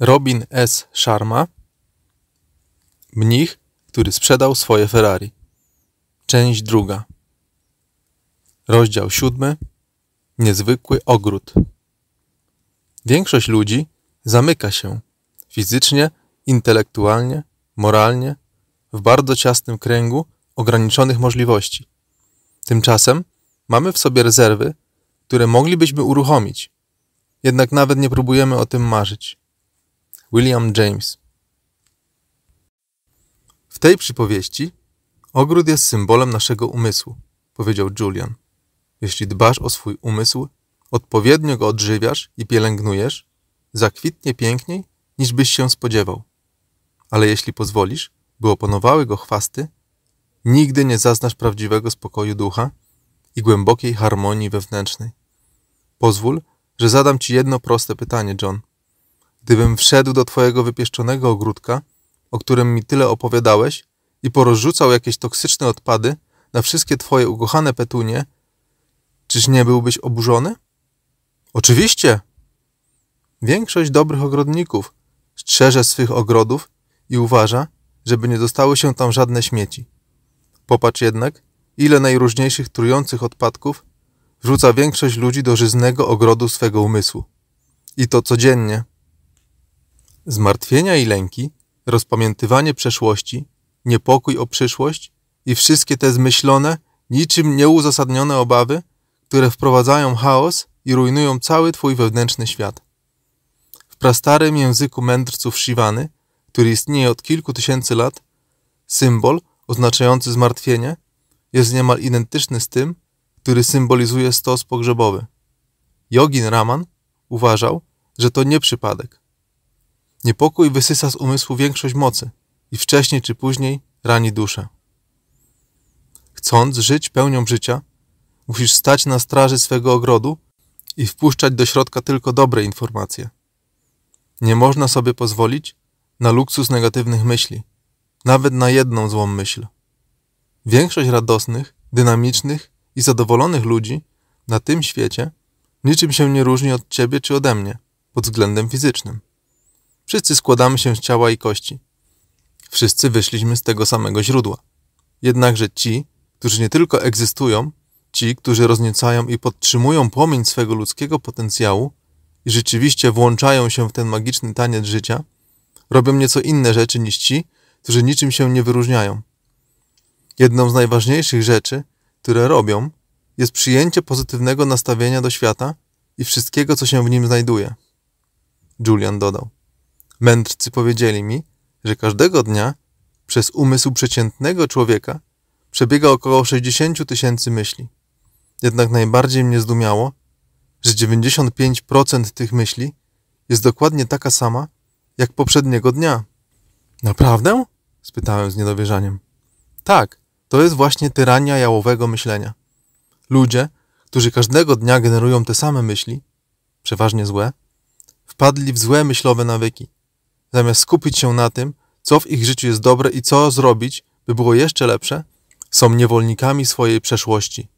Robin S. Sharma, mnich, który sprzedał swoje Ferrari. Część druga. Rozdział siódmy. Niezwykły ogród. Większość ludzi zamyka się fizycznie, intelektualnie, moralnie w bardzo ciasnym kręgu ograniczonych możliwości. Tymczasem mamy w sobie rezerwy, które moglibyśmy uruchomić. Jednak nawet nie próbujemy o tym marzyć. William James. W tej przypowieści ogród jest symbolem naszego umysłu, powiedział Julian. Jeśli dbasz o swój umysł, odpowiednio go odżywiasz i pielęgnujesz, zakwitnie piękniej niż byś się spodziewał. Ale jeśli pozwolisz, by opanowały go chwasty, nigdy nie zaznasz prawdziwego spokoju ducha i głębokiej harmonii wewnętrznej. Pozwól, że zadam ci jedno proste pytanie, John. Gdybym wszedł do twojego wypieszczonego ogródka, o którym mi tyle opowiadałeś, i porozrzucał jakieś toksyczne odpady na wszystkie twoje ukochane petunie, czyż nie byłbyś oburzony? Oczywiście! Większość dobrych ogrodników strzeże swych ogrodów i uważa, żeby nie dostały się tam żadne śmieci. Popatrz jednak, ile najróżniejszych trujących odpadków wrzuca większość ludzi do żyznego ogrodu swego umysłu. I to codziennie. Zmartwienia i lęki, rozpamiętywanie przeszłości, niepokój o przyszłość i wszystkie te zmyślone, niczym nieuzasadnione obawy, które wprowadzają chaos i rujnują cały twój wewnętrzny świat. W prastarym języku mędrców Shivany, który istnieje od kilku tysięcy lat, symbol oznaczający zmartwienie jest niemal identyczny z tym, który symbolizuje stos pogrzebowy. Jogin Raman uważał, że to nie przypadek, Niepokój wysysa z umysłu większość mocy i wcześniej czy później rani duszę. Chcąc żyć pełnią życia, musisz stać na straży swego ogrodu i wpuszczać do środka tylko dobre informacje. Nie można sobie pozwolić na luksus negatywnych myśli, nawet na jedną złą myśl. Większość radosnych, dynamicznych i zadowolonych ludzi na tym świecie niczym się nie różni od ciebie czy ode mnie pod względem fizycznym. Wszyscy składamy się z ciała i kości. Wszyscy wyszliśmy z tego samego źródła. Jednakże ci, którzy nie tylko egzystują, ci, którzy rozniecają i podtrzymują płomień swego ludzkiego potencjału i rzeczywiście włączają się w ten magiczny taniec życia, robią nieco inne rzeczy niż ci, którzy niczym się nie wyróżniają. Jedną z najważniejszych rzeczy, które robią, jest przyjęcie pozytywnego nastawienia do świata i wszystkiego, co się w nim znajduje. Julian dodał. Mędrcy powiedzieli mi, że każdego dnia przez umysł przeciętnego człowieka przebiega około 60 tysięcy myśli. Jednak najbardziej mnie zdumiało, że 95% tych myśli jest dokładnie taka sama jak poprzedniego dnia. Naprawdę? spytałem z niedowierzaniem. Tak, to jest właśnie tyrania jałowego myślenia. Ludzie, którzy każdego dnia generują te same myśli, przeważnie złe, wpadli w złe myślowe nawyki zamiast skupić się na tym, co w ich życiu jest dobre i co zrobić, by było jeszcze lepsze, są niewolnikami swojej przeszłości.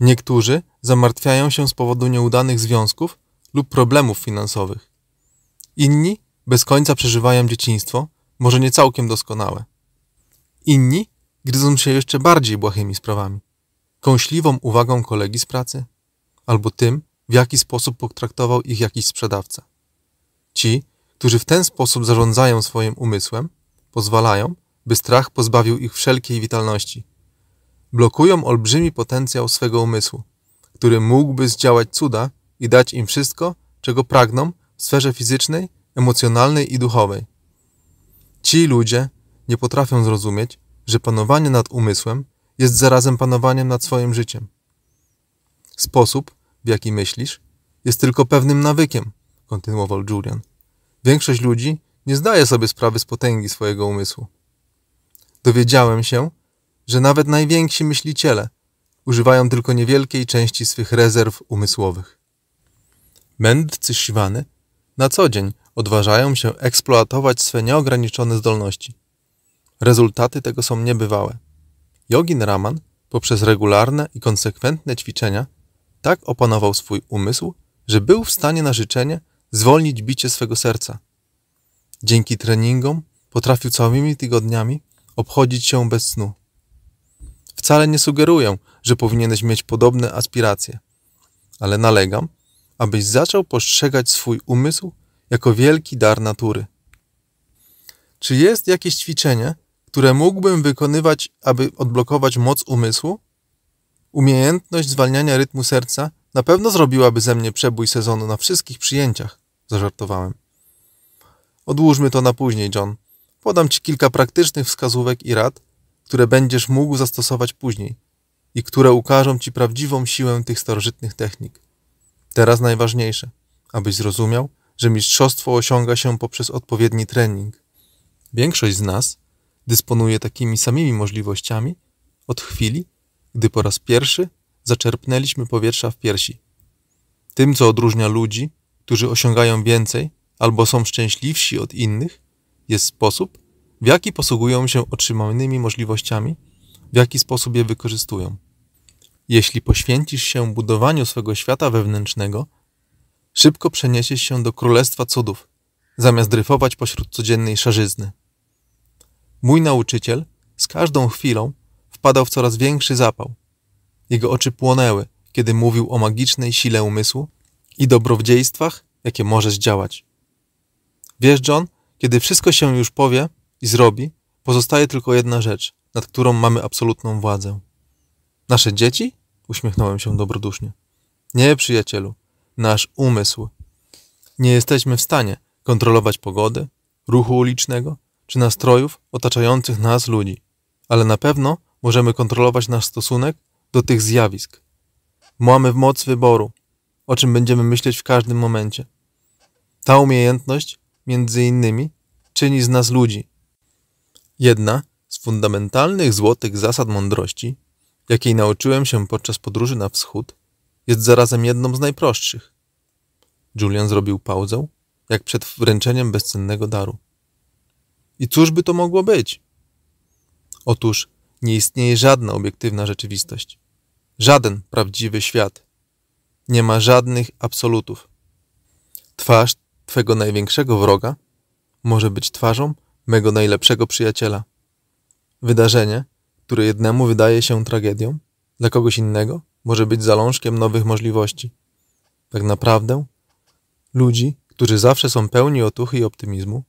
Niektórzy zamartwiają się z powodu nieudanych związków lub problemów finansowych. Inni bez końca przeżywają dzieciństwo, może nie całkiem doskonałe. Inni gryzą się jeszcze bardziej błahymi sprawami, kąśliwą uwagą kolegi z pracy, albo tym, w jaki sposób potraktował ich jakiś sprzedawca. Ci którzy w ten sposób zarządzają swoim umysłem, pozwalają, by strach pozbawił ich wszelkiej witalności. Blokują olbrzymi potencjał swego umysłu, który mógłby zdziałać cuda i dać im wszystko, czego pragną w sferze fizycznej, emocjonalnej i duchowej. Ci ludzie nie potrafią zrozumieć, że panowanie nad umysłem jest zarazem panowaniem nad swoim życiem. Sposób, w jaki myślisz, jest tylko pewnym nawykiem, kontynuował Julian. Większość ludzi nie zdaje sobie sprawy z potęgi swojego umysłu. Dowiedziałem się, że nawet najwięksi myśliciele używają tylko niewielkiej części swych rezerw umysłowych. Mędrcy siwany na co dzień odważają się eksploatować swe nieograniczone zdolności. Rezultaty tego są niebywałe. Jogin Raman poprzez regularne i konsekwentne ćwiczenia tak opanował swój umysł, że był w stanie na życzenie zwolnić bicie swego serca. Dzięki treningom potrafił całymi tygodniami obchodzić się bez snu. Wcale nie sugeruję, że powinieneś mieć podobne aspiracje, ale nalegam, abyś zaczął postrzegać swój umysł jako wielki dar natury. Czy jest jakieś ćwiczenie, które mógłbym wykonywać, aby odblokować moc umysłu? Umiejętność zwalniania rytmu serca na pewno zrobiłaby ze mnie przebój sezonu na wszystkich przyjęciach. Zażartowałem. Odłóżmy to na później, John. Podam ci kilka praktycznych wskazówek i rad, które będziesz mógł zastosować później i które ukażą ci prawdziwą siłę tych starożytnych technik. Teraz najważniejsze, abyś zrozumiał, że mistrzostwo osiąga się poprzez odpowiedni trening. Większość z nas dysponuje takimi samymi możliwościami od chwili, gdy po raz pierwszy zaczerpnęliśmy powietrza w piersi. Tym, co odróżnia ludzi którzy osiągają więcej albo są szczęśliwsi od innych, jest sposób, w jaki posługują się otrzymanymi możliwościami, w jaki sposób je wykorzystują. Jeśli poświęcisz się budowaniu swego świata wewnętrznego, szybko przeniesiesz się do królestwa cudów, zamiast dryfować pośród codziennej szarzyzny. Mój nauczyciel z każdą chwilą wpadał w coraz większy zapał. Jego oczy płonęły, kiedy mówił o magicznej sile umysłu i dobrodziejstwach, jakie możesz działać. Wiesz, John, kiedy wszystko się już powie i zrobi, pozostaje tylko jedna rzecz, nad którą mamy absolutną władzę. Nasze dzieci? Uśmiechnąłem się dobrodusznie. Nie, przyjacielu, nasz umysł. Nie jesteśmy w stanie kontrolować pogody, ruchu ulicznego czy nastrojów otaczających nas ludzi, ale na pewno możemy kontrolować nasz stosunek do tych zjawisk. Mamy moc wyboru, o czym będziemy myśleć w każdym momencie. Ta umiejętność, między innymi, czyni z nas ludzi. Jedna z fundamentalnych złotych zasad mądrości, jakiej nauczyłem się podczas podróży na wschód, jest zarazem jedną z najprostszych. Julian zrobił pauzę, jak przed wręczeniem bezcennego daru. I cóż by to mogło być? Otóż nie istnieje żadna obiektywna rzeczywistość, żaden prawdziwy świat – nie ma żadnych absolutów. Twarz twego największego wroga może być twarzą mego najlepszego przyjaciela. Wydarzenie, które jednemu wydaje się tragedią, dla kogoś innego może być zalążkiem nowych możliwości. Tak naprawdę, ludzi, którzy zawsze są pełni otuchy i optymizmu,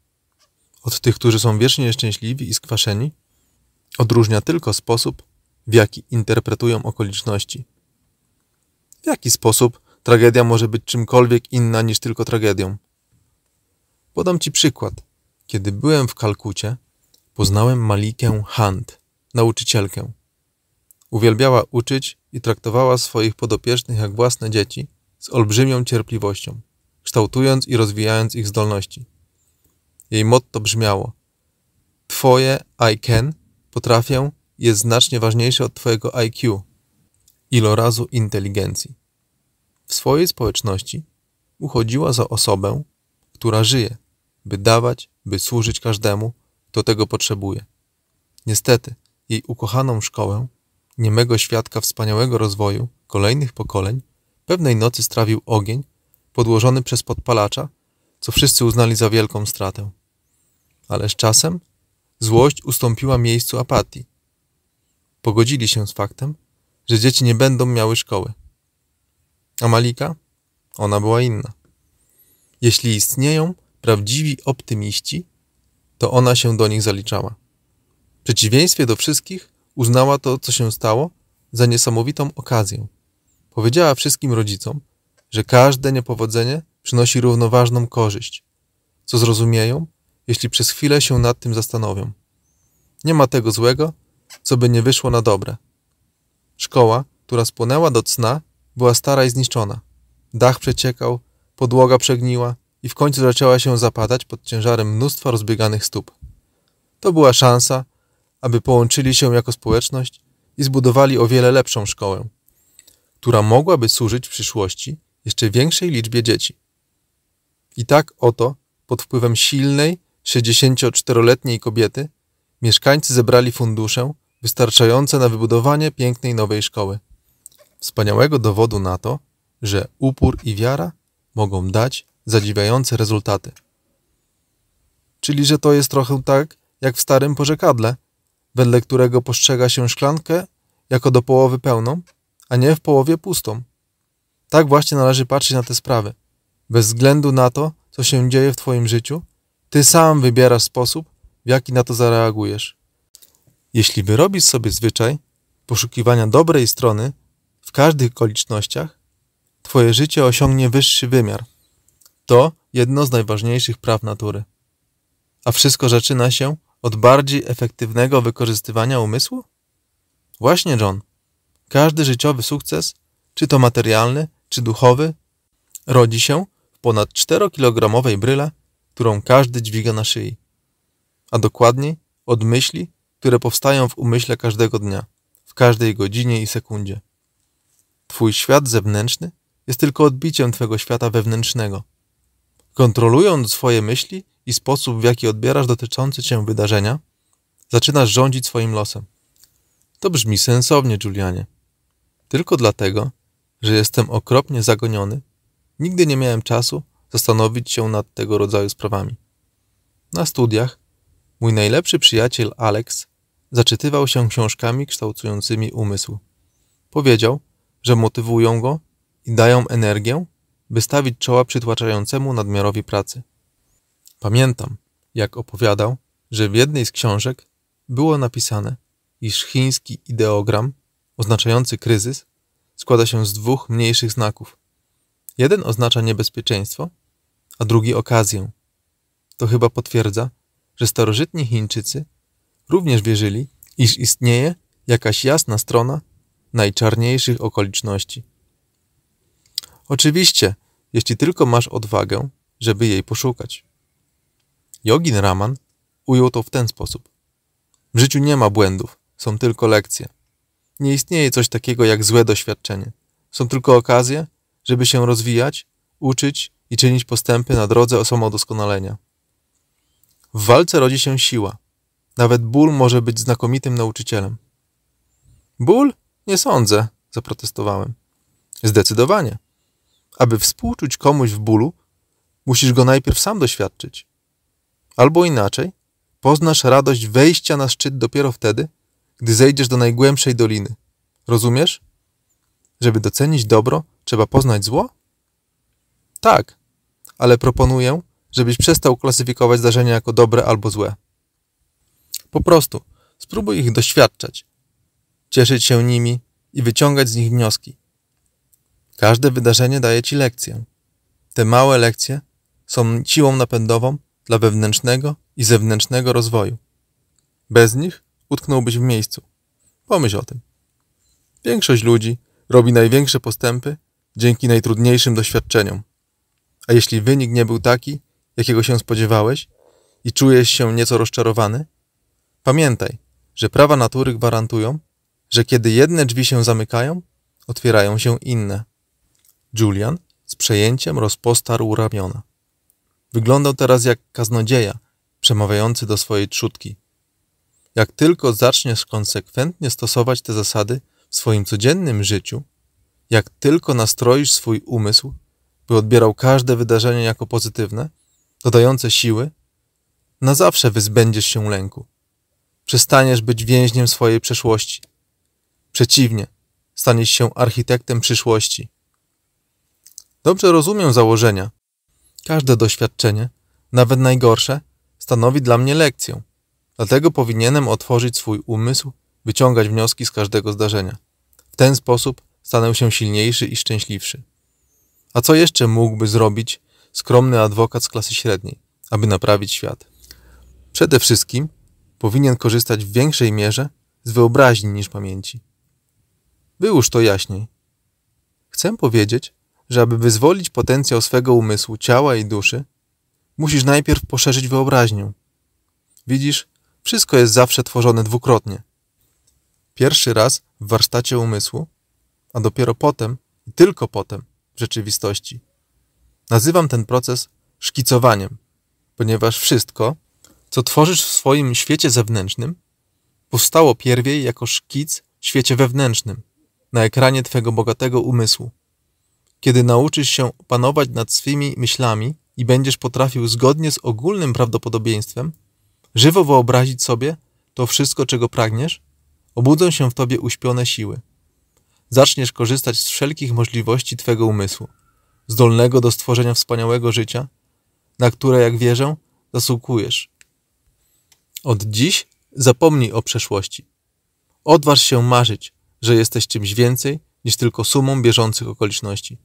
od tych, którzy są wiecznie nieszczęśliwi i skwaszeni, odróżnia tylko sposób, w jaki interpretują okoliczności. W jaki sposób tragedia może być czymkolwiek inna niż tylko tragedią? Podam Ci przykład. Kiedy byłem w Kalkucie, poznałem Malikę Hunt, nauczycielkę. Uwielbiała uczyć i traktowała swoich podopiecznych jak własne dzieci z olbrzymią cierpliwością, kształtując i rozwijając ich zdolności. Jej motto brzmiało: Twoje I can, potrafię, jest znacznie ważniejsze od Twojego IQ ilorazu inteligencji. W swojej społeczności uchodziła za osobę, która żyje, by dawać, by służyć każdemu, kto tego potrzebuje. Niestety, jej ukochaną szkołę, niemego świadka wspaniałego rozwoju kolejnych pokoleń, pewnej nocy strawił ogień podłożony przez podpalacza, co wszyscy uznali za wielką stratę. Ale z czasem złość ustąpiła miejscu apatii. Pogodzili się z faktem, że dzieci nie będą miały szkoły. A Malika? Ona była inna. Jeśli istnieją prawdziwi optymiści, to ona się do nich zaliczała. W przeciwieństwie do wszystkich, uznała to, co się stało, za niesamowitą okazję. Powiedziała wszystkim rodzicom, że każde niepowodzenie przynosi równoważną korzyść, co zrozumieją, jeśli przez chwilę się nad tym zastanowią. Nie ma tego złego, co by nie wyszło na dobre. Szkoła, która spłonęła do cna, była stara i zniszczona. Dach przeciekał, podłoga przegniła i w końcu zaczęła się zapadać pod ciężarem mnóstwa rozbieganych stóp. To była szansa, aby połączyli się jako społeczność i zbudowali o wiele lepszą szkołę, która mogłaby służyć w przyszłości jeszcze większej liczbie dzieci. I tak oto, pod wpływem silnej, 64-letniej kobiety, mieszkańcy zebrali fundusze wystarczające na wybudowanie pięknej nowej szkoły. Wspaniałego dowodu na to, że upór i wiara mogą dać zadziwiające rezultaty. Czyli, że to jest trochę tak, jak w starym porzekadle, wedle którego postrzega się szklankę jako do połowy pełną, a nie w połowie pustą. Tak właśnie należy patrzeć na te sprawy. Bez względu na to, co się dzieje w Twoim życiu, Ty sam wybierasz sposób, w jaki na to zareagujesz. Jeśli wyrobisz sobie zwyczaj poszukiwania dobrej strony w każdych okolicznościach, Twoje życie osiągnie wyższy wymiar. To jedno z najważniejszych praw natury. A wszystko zaczyna się od bardziej efektywnego wykorzystywania umysłu? Właśnie, John. Każdy życiowy sukces, czy to materialny, czy duchowy, rodzi się w ponad 4-kilogramowej bryle, którą każdy dźwiga na szyi. A dokładniej od myśli które powstają w umyśle każdego dnia, w każdej godzinie i sekundzie. Twój świat zewnętrzny jest tylko odbiciem Twego świata wewnętrznego. Kontrolując swoje myśli i sposób, w jaki odbierasz dotyczące Cię wydarzenia, zaczynasz rządzić swoim losem. To brzmi sensownie, Julianie. Tylko dlatego, że jestem okropnie zagoniony, nigdy nie miałem czasu zastanowić się nad tego rodzaju sprawami. Na studiach mój najlepszy przyjaciel Alex Zaczytywał się książkami kształtującymi umysł. Powiedział, że motywują go i dają energię, by stawić czoła przytłaczającemu nadmiarowi pracy. Pamiętam, jak opowiadał, że w jednej z książek było napisane, iż chiński ideogram oznaczający kryzys składa się z dwóch mniejszych znaków. Jeden oznacza niebezpieczeństwo, a drugi okazję. To chyba potwierdza, że starożytni Chińczycy również wierzyli, iż istnieje jakaś jasna strona najczarniejszych okoliczności. Oczywiście, jeśli tylko masz odwagę, żeby jej poszukać. Jogin Raman ujął to w ten sposób. W życiu nie ma błędów, są tylko lekcje. Nie istnieje coś takiego jak złe doświadczenie. Są tylko okazje, żeby się rozwijać, uczyć i czynić postępy na drodze samodoskonalenia. W walce rodzi się siła – nawet ból może być znakomitym nauczycielem. Ból? Nie sądzę, zaprotestowałem. Zdecydowanie. Aby współczuć komuś w bólu, musisz go najpierw sam doświadczyć. Albo inaczej, poznasz radość wejścia na szczyt dopiero wtedy, gdy zejdziesz do najgłębszej doliny. Rozumiesz? Żeby docenić dobro, trzeba poznać zło? Tak, ale proponuję, żebyś przestał klasyfikować zdarzenia jako dobre albo złe. Po prostu spróbuj ich doświadczać, cieszyć się nimi i wyciągać z nich wnioski. Każde wydarzenie daje ci lekcję. Te małe lekcje są siłą napędową dla wewnętrznego i zewnętrznego rozwoju. Bez nich utknąłbyś w miejscu. Pomyśl o tym. Większość ludzi robi największe postępy dzięki najtrudniejszym doświadczeniom. A jeśli wynik nie był taki, jakiego się spodziewałeś i czujesz się nieco rozczarowany, Pamiętaj, że prawa natury gwarantują, że kiedy jedne drzwi się zamykają, otwierają się inne. Julian z przejęciem rozpostarł ramiona. Wyglądał teraz jak kaznodzieja przemawiający do swojej trzutki. Jak tylko zaczniesz konsekwentnie stosować te zasady w swoim codziennym życiu, jak tylko nastroisz swój umysł, by odbierał każde wydarzenie jako pozytywne, dodające siły, na zawsze wyzbędziesz się lęku. Przestaniesz być więźniem swojej przeszłości. Przeciwnie, staniesz się architektem przyszłości. Dobrze rozumiem założenia. Każde doświadczenie, nawet najgorsze, stanowi dla mnie lekcję. Dlatego powinienem otworzyć swój umysł, wyciągać wnioski z każdego zdarzenia. W ten sposób stanę się silniejszy i szczęśliwszy. A co jeszcze mógłby zrobić skromny adwokat z klasy średniej, aby naprawić świat? Przede wszystkim powinien korzystać w większej mierze z wyobraźni niż pamięci. Był już to jaśniej. Chcę powiedzieć, że aby wyzwolić potencjał swego umysłu, ciała i duszy, musisz najpierw poszerzyć wyobraźnię. Widzisz, wszystko jest zawsze tworzone dwukrotnie. Pierwszy raz w warsztacie umysłu, a dopiero potem i tylko potem w rzeczywistości. Nazywam ten proces szkicowaniem, ponieważ wszystko, co tworzysz w swoim świecie zewnętrznym, powstało pierwiej jako szkic w świecie wewnętrznym, na ekranie twego bogatego umysłu. Kiedy nauczysz się panować nad swymi myślami i będziesz potrafił zgodnie z ogólnym prawdopodobieństwem żywo wyobrazić sobie to wszystko, czego pragniesz, obudzą się w tobie uśpione siły. Zaczniesz korzystać z wszelkich możliwości twego umysłu, zdolnego do stworzenia wspaniałego życia, na które, jak wierzę, zasługujesz od dziś zapomnij o przeszłości. Odważ się marzyć, że jesteś czymś więcej niż tylko sumą bieżących okoliczności.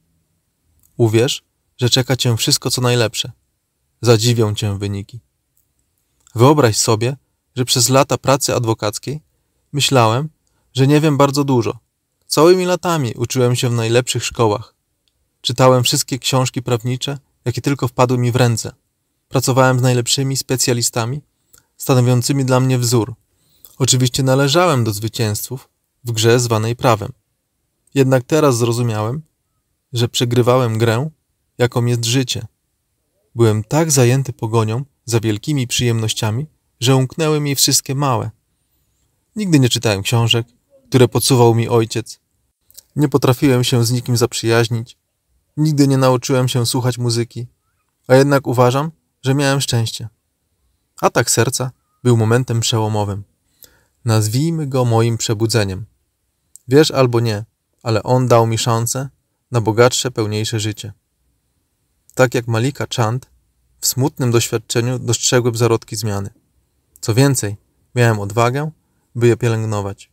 Uwierz, że czeka cię wszystko co najlepsze. Zadziwią cię wyniki. Wyobraź sobie, że przez lata pracy adwokackiej myślałem, że nie wiem bardzo dużo. Całymi latami uczyłem się w najlepszych szkołach. Czytałem wszystkie książki prawnicze, jakie tylko wpadły mi w ręce. Pracowałem z najlepszymi specjalistami stanowiącymi dla mnie wzór. Oczywiście należałem do zwycięzców w grze zwanej prawem. Jednak teraz zrozumiałem, że przegrywałem grę, jaką jest życie. Byłem tak zajęty pogonią za wielkimi przyjemnościami, że umknęły mi wszystkie małe. Nigdy nie czytałem książek, które podsuwał mi ojciec. Nie potrafiłem się z nikim zaprzyjaźnić. Nigdy nie nauczyłem się słuchać muzyki, a jednak uważam, że miałem szczęście. Atak serca był momentem przełomowym. Nazwijmy go moim przebudzeniem. Wiesz albo nie, ale on dał mi szansę na bogatsze, pełniejsze życie. Tak jak Malika Chand, w smutnym doświadczeniu dostrzegłem zarodki zmiany. Co więcej, miałem odwagę, by je pielęgnować.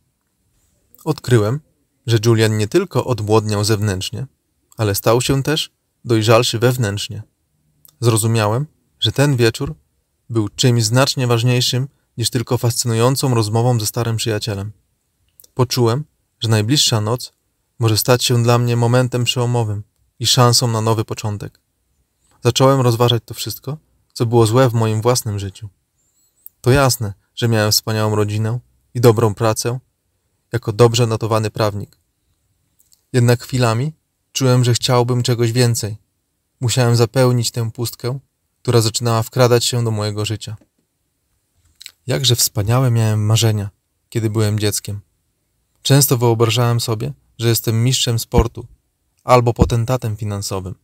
Odkryłem, że Julian nie tylko odbłodniał zewnętrznie, ale stał się też dojrzalszy wewnętrznie. Zrozumiałem, że ten wieczór był czymś znacznie ważniejszym niż tylko fascynującą rozmową ze starym przyjacielem. Poczułem, że najbliższa noc może stać się dla mnie momentem przełomowym i szansą na nowy początek. Zacząłem rozważać to wszystko, co było złe w moim własnym życiu. To jasne, że miałem wspaniałą rodzinę i dobrą pracę jako dobrze notowany prawnik. Jednak chwilami czułem, że chciałbym czegoś więcej. Musiałem zapełnić tę pustkę która zaczynała wkradać się do mojego życia. Jakże wspaniałe miałem marzenia, kiedy byłem dzieckiem. Często wyobrażałem sobie, że jestem mistrzem sportu albo potentatem finansowym.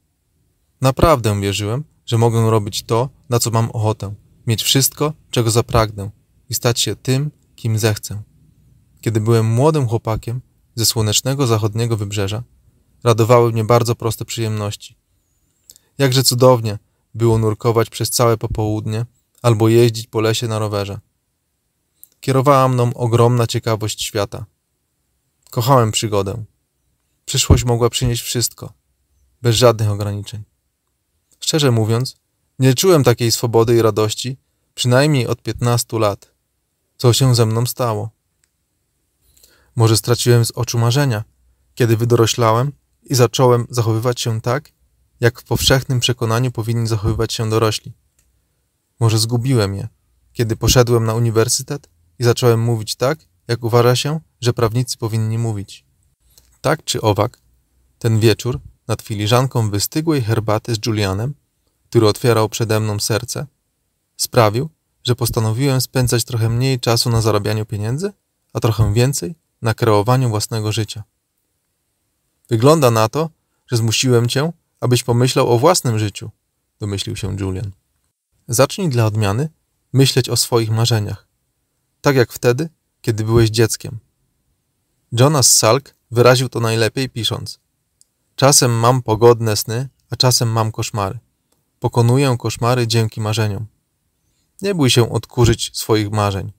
Naprawdę wierzyłem, że mogę robić to, na co mam ochotę, mieć wszystko, czego zapragnę i stać się tym, kim zechcę. Kiedy byłem młodym chłopakiem ze słonecznego zachodniego wybrzeża, radowały mnie bardzo proste przyjemności. Jakże cudownie było nurkować przez całe popołudnie albo jeździć po lesie na rowerze. Kierowała mną ogromna ciekawość świata. Kochałem przygodę. Przyszłość mogła przynieść wszystko, bez żadnych ograniczeń. Szczerze mówiąc, nie czułem takiej swobody i radości, przynajmniej od 15 lat. Co się ze mną stało? Może straciłem z oczu marzenia, kiedy wydoroślałem i zacząłem zachowywać się tak, jak w powszechnym przekonaniu powinni zachowywać się dorośli. Może zgubiłem je, kiedy poszedłem na uniwersytet i zacząłem mówić tak, jak uważa się, że prawnicy powinni mówić. Tak czy owak, ten wieczór nad filiżanką wystygłej herbaty z Julianem, który otwierał przede mną serce, sprawił, że postanowiłem spędzać trochę mniej czasu na zarabianiu pieniędzy, a trochę więcej na kreowaniu własnego życia. Wygląda na to, że zmusiłem cię abyś pomyślał o własnym życiu, domyślił się Julian. Zacznij dla odmiany myśleć o swoich marzeniach, tak jak wtedy, kiedy byłeś dzieckiem. Jonas Salk wyraził to najlepiej pisząc: Czasem mam pogodne sny, a czasem mam koszmary. Pokonuję koszmary dzięki marzeniom. Nie bój się odkurzyć swoich marzeń.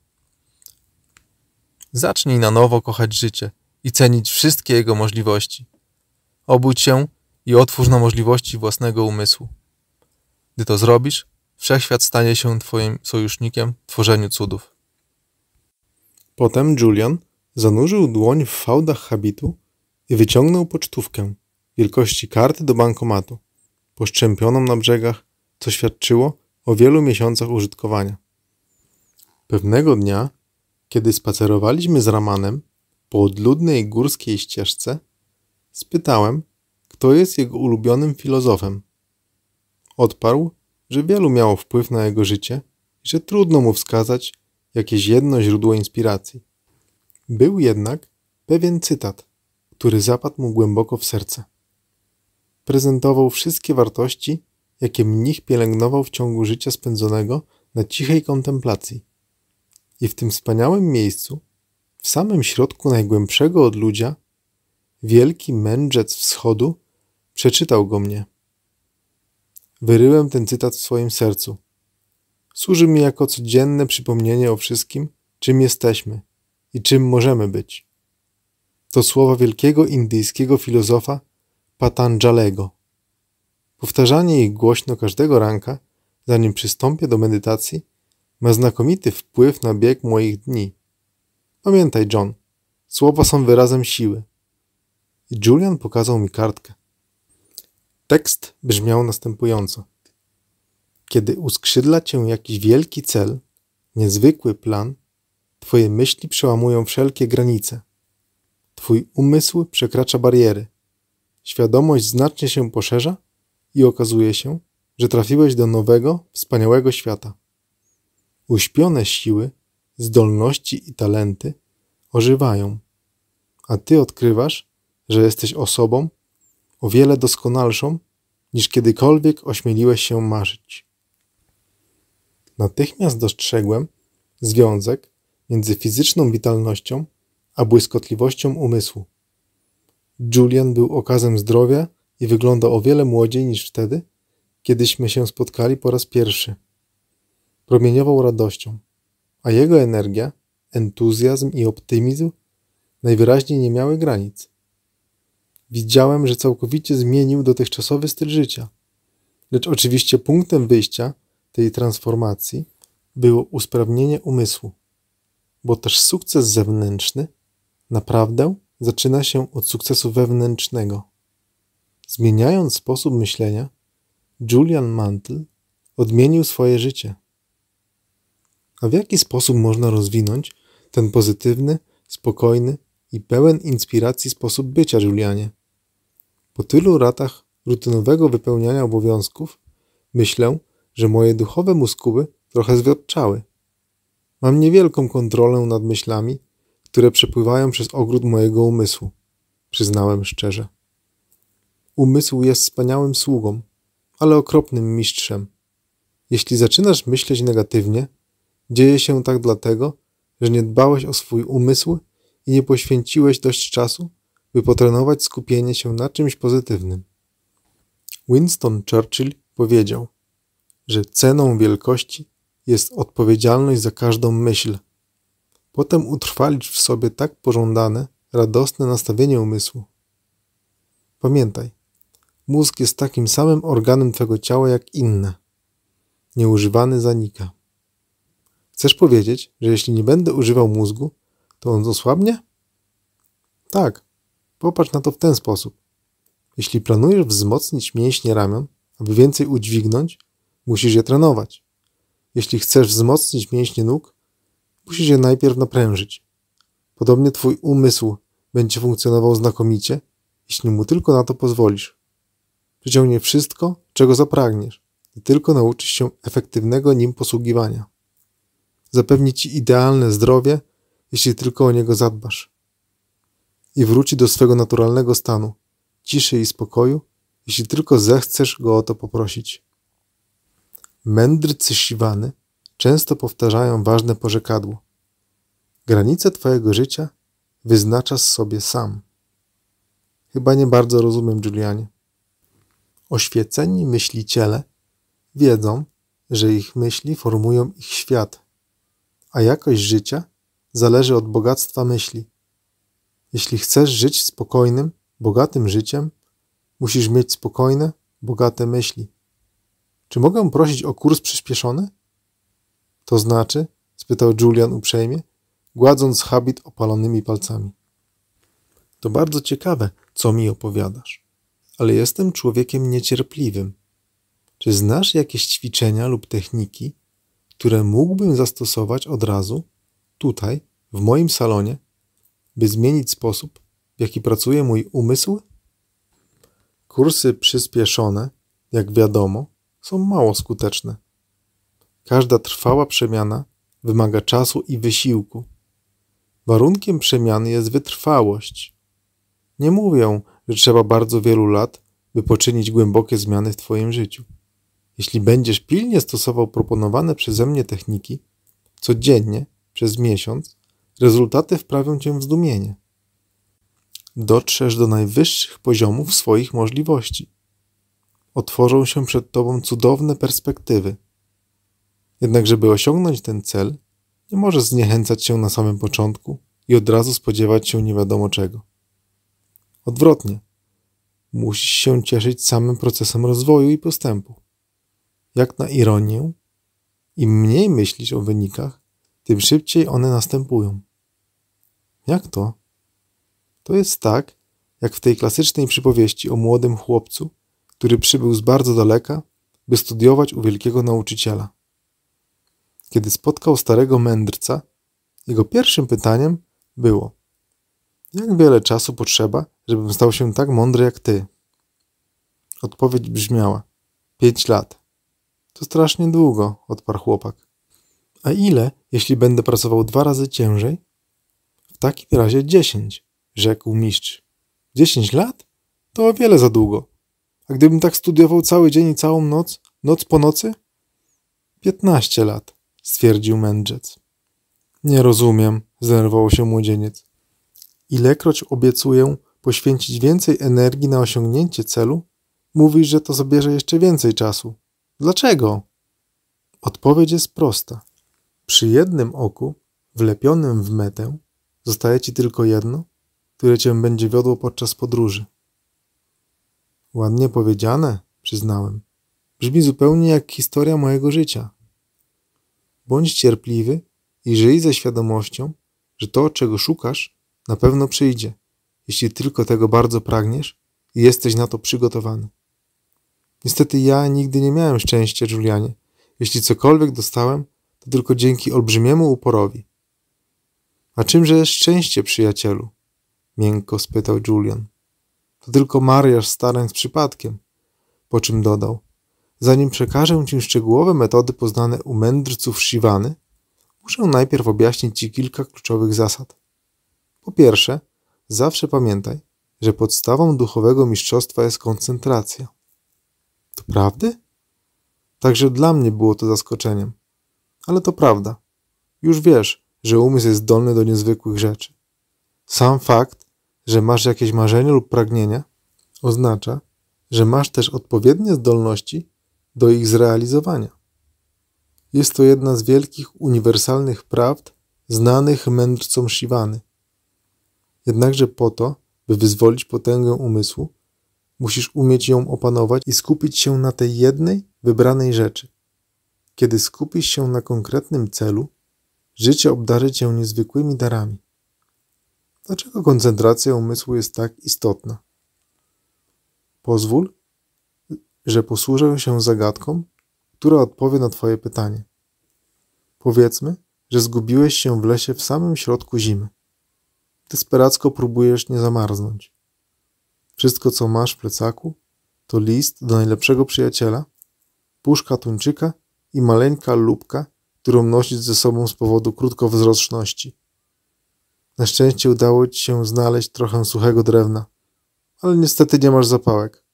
Zacznij na nowo kochać życie i cenić wszystkie jego możliwości. Obudź się i otwórz na możliwości własnego umysłu. Gdy to zrobisz, wszechświat stanie się Twoim sojusznikiem w tworzeniu cudów. Potem Julian zanurzył dłoń w fałdach habitu i wyciągnął pocztówkę wielkości karty do bankomatu, poszczępioną na brzegach, co świadczyło o wielu miesiącach użytkowania. Pewnego dnia, kiedy spacerowaliśmy z Ramanem po odludnej górskiej ścieżce, spytałem, kto jest jego ulubionym filozofem. Odparł, że wielu miało wpływ na jego życie i że trudno mu wskazać jakieś jedno źródło inspiracji. Był jednak pewien cytat, który zapadł mu głęboko w serce. Prezentował wszystkie wartości, jakie mnich pielęgnował w ciągu życia spędzonego na cichej kontemplacji. I w tym wspaniałym miejscu, w samym środku najgłębszego od ludzia, wielki mędrzec wschodu Przeczytał go mnie. Wyryłem ten cytat w swoim sercu. Służy mi jako codzienne przypomnienie o wszystkim, czym jesteśmy i czym możemy być. To słowa wielkiego indyjskiego filozofa Patanjalego. Powtarzanie ich głośno każdego ranka, zanim przystąpię do medytacji, ma znakomity wpływ na bieg moich dni. Pamiętaj, John, słowa są wyrazem siły. I Julian pokazał mi kartkę. Tekst brzmiał następująco: Kiedy uskrzydla cię jakiś wielki cel, niezwykły plan, twoje myśli przełamują wszelkie granice. Twój umysł przekracza bariery. Świadomość znacznie się poszerza i okazuje się, że trafiłeś do nowego, wspaniałego świata. Uśpione siły, zdolności i talenty ożywają, a ty odkrywasz, że jesteś osobą, o wiele doskonalszą, niż kiedykolwiek ośmieliłeś się marzyć. Natychmiast dostrzegłem związek między fizyczną witalnością a błyskotliwością umysłu. Julian był okazem zdrowia i wyglądał o wiele młodziej niż wtedy, kiedyśmy się spotkali po raz pierwszy. Promieniował radością, a jego energia, entuzjazm i optymizm najwyraźniej nie miały granic widziałem, że całkowicie zmienił dotychczasowy styl życia. Lecz oczywiście punktem wyjścia tej transformacji było usprawnienie umysłu, bo też sukces zewnętrzny naprawdę zaczyna się od sukcesu wewnętrznego. Zmieniając sposób myślenia, Julian Mantle odmienił swoje życie. A w jaki sposób można rozwinąć ten pozytywny, spokojny i pełen inspiracji sposób bycia, Julianie? Po tylu latach rutynowego wypełniania obowiązków, myślę, że moje duchowe muskuły trochę zwiotczały. Mam niewielką kontrolę nad myślami, które przepływają przez ogród mojego umysłu, przyznałem szczerze. Umysł jest wspaniałym sługą, ale okropnym mistrzem. Jeśli zaczynasz myśleć negatywnie, dzieje się tak dlatego, że nie dbałeś o swój umysł i nie poświęciłeś dość czasu, by potrenować skupienie się na czymś pozytywnym. Winston Churchill powiedział, że ceną wielkości jest odpowiedzialność za każdą myśl. Potem utrwalić w sobie tak pożądane, radosne nastawienie umysłu. Pamiętaj, mózg jest takim samym organem twego ciała jak inne. Nieużywany zanika. Chcesz powiedzieć, że jeśli nie będę używał mózgu, to on osłabnie? Tak, Popatrz na to w ten sposób. Jeśli planujesz wzmocnić mięśnie ramion, aby więcej udźwignąć, musisz je trenować. Jeśli chcesz wzmocnić mięśnie nóg, musisz je najpierw naprężyć. Podobnie twój umysł będzie funkcjonował znakomicie, jeśli mu tylko na to pozwolisz. Przyciągnie wszystko, czego zapragniesz i tylko nauczysz się efektywnego nim posługiwania. Zapewni ci idealne zdrowie, jeśli tylko o niego zadbasz i wróci do swego naturalnego stanu, ciszy i spokoju, jeśli tylko zechcesz go o to poprosić. Mędrcy Siwany często powtarzają ważne porzekadło. Granice twojego życia wyznaczasz sobie sam. Chyba nie bardzo rozumiem, Julianie. Oświeceni myśliciele wiedzą, że ich myśli formują ich świat, a jakość życia zależy od bogactwa myśli – jeśli chcesz żyć spokojnym, bogatym życiem, musisz mieć spokojne, bogate myśli. Czy mogę prosić o kurs przyspieszony? To znaczy? spytał Julian uprzejmie, gładząc habit opalonymi palcami. To bardzo ciekawe, co mi opowiadasz, ale jestem człowiekiem niecierpliwym. Czy znasz jakieś ćwiczenia lub techniki, które mógłbym zastosować od razu, tutaj, w moim salonie, by zmienić sposób, w jaki pracuje mój umysł? Kursy przyspieszone, jak wiadomo, są mało skuteczne. Każda trwała przemiana wymaga czasu i wysiłku. Warunkiem przemiany jest wytrwałość. Nie mówię, że trzeba bardzo wielu lat, by poczynić głębokie zmiany w Twoim życiu. Jeśli będziesz pilnie stosował proponowane przeze mnie techniki, codziennie, przez miesiąc, Rezultaty wprawią cię w zdumienie. Dotrzesz do najwyższych poziomów swoich możliwości. Otworzą się przed tobą cudowne perspektywy. Jednak, żeby osiągnąć ten cel, nie możesz zniechęcać się na samym początku i od razu spodziewać się nie wiadomo czego. Odwrotnie, musisz się cieszyć samym procesem rozwoju i postępu. Jak na ironię, im mniej myślisz o wynikach, tym szybciej one następują. Jak to? To jest tak, jak w tej klasycznej przypowieści o młodym chłopcu, który przybył z bardzo daleka, by studiować u wielkiego nauczyciela. Kiedy spotkał starego mędrca, jego pierwszym pytaniem było: Jak wiele czasu potrzeba, żebym stał się tak mądry jak ty? Odpowiedź brzmiała: Pięć lat. To strasznie długo, odparł chłopak. A ile, jeśli będę pracował dwa razy ciężej? takim razie dziesięć, rzekł mistrz. Dziesięć lat? To o wiele za długo. A gdybym tak studiował cały dzień i całą noc, noc po nocy? Piętnaście lat, stwierdził mędrzec. Nie rozumiem, zdenerwował się młodzieniec. Ilekroć obiecuję poświęcić więcej energii na osiągnięcie celu, mówisz, że to zabierze jeszcze więcej czasu. Dlaczego? Odpowiedź jest prosta. Przy jednym oku, wlepionym w metę, Zostaje ci tylko jedno, które cię będzie wiodło podczas podróży. Ładnie powiedziane, przyznałem. Brzmi zupełnie jak historia mojego życia. Bądź cierpliwy i żyj ze świadomością, że to, czego szukasz, na pewno przyjdzie, jeśli tylko tego bardzo pragniesz i jesteś na to przygotowany. Niestety ja nigdy nie miałem szczęścia, Julianie. Jeśli cokolwiek dostałem, to tylko dzięki olbrzymiemu uporowi. A czymże jest szczęście, przyjacielu? Miękko spytał Julian. To tylko mariaż starań z przypadkiem. Po czym dodał. Zanim przekażę ci szczegółowe metody poznane u mędrców Shivany, muszę najpierw objaśnić ci kilka kluczowych zasad. Po pierwsze, zawsze pamiętaj, że podstawą duchowego mistrzostwa jest koncentracja. To prawdy? Także dla mnie było to zaskoczeniem. Ale to prawda. Już wiesz, że umysł jest zdolny do niezwykłych rzeczy. Sam fakt, że masz jakieś marzenie lub pragnienia, oznacza, że masz też odpowiednie zdolności do ich zrealizowania. Jest to jedna z wielkich uniwersalnych prawd znanych mędrcom Siwany. Jednakże po to, by wyzwolić potęgę umysłu, musisz umieć ją opanować i skupić się na tej jednej wybranej rzeczy. Kiedy skupisz się na konkretnym celu, Życie obdarzy cię niezwykłymi darami. Dlaczego koncentracja umysłu jest tak istotna? Pozwól, że posłużę się zagadką, która odpowie na Twoje pytanie. Powiedzmy, że zgubiłeś się w lesie w samym środku zimy. Desperacko próbujesz nie zamarznąć. Wszystko, co masz w plecaku, to list do najlepszego przyjaciela, puszka tuńczyka i maleńka lubka którą nosisz ze sobą z powodu krótkowzroczności. Na szczęście udało ci się znaleźć trochę suchego drewna, ale niestety nie masz zapałek.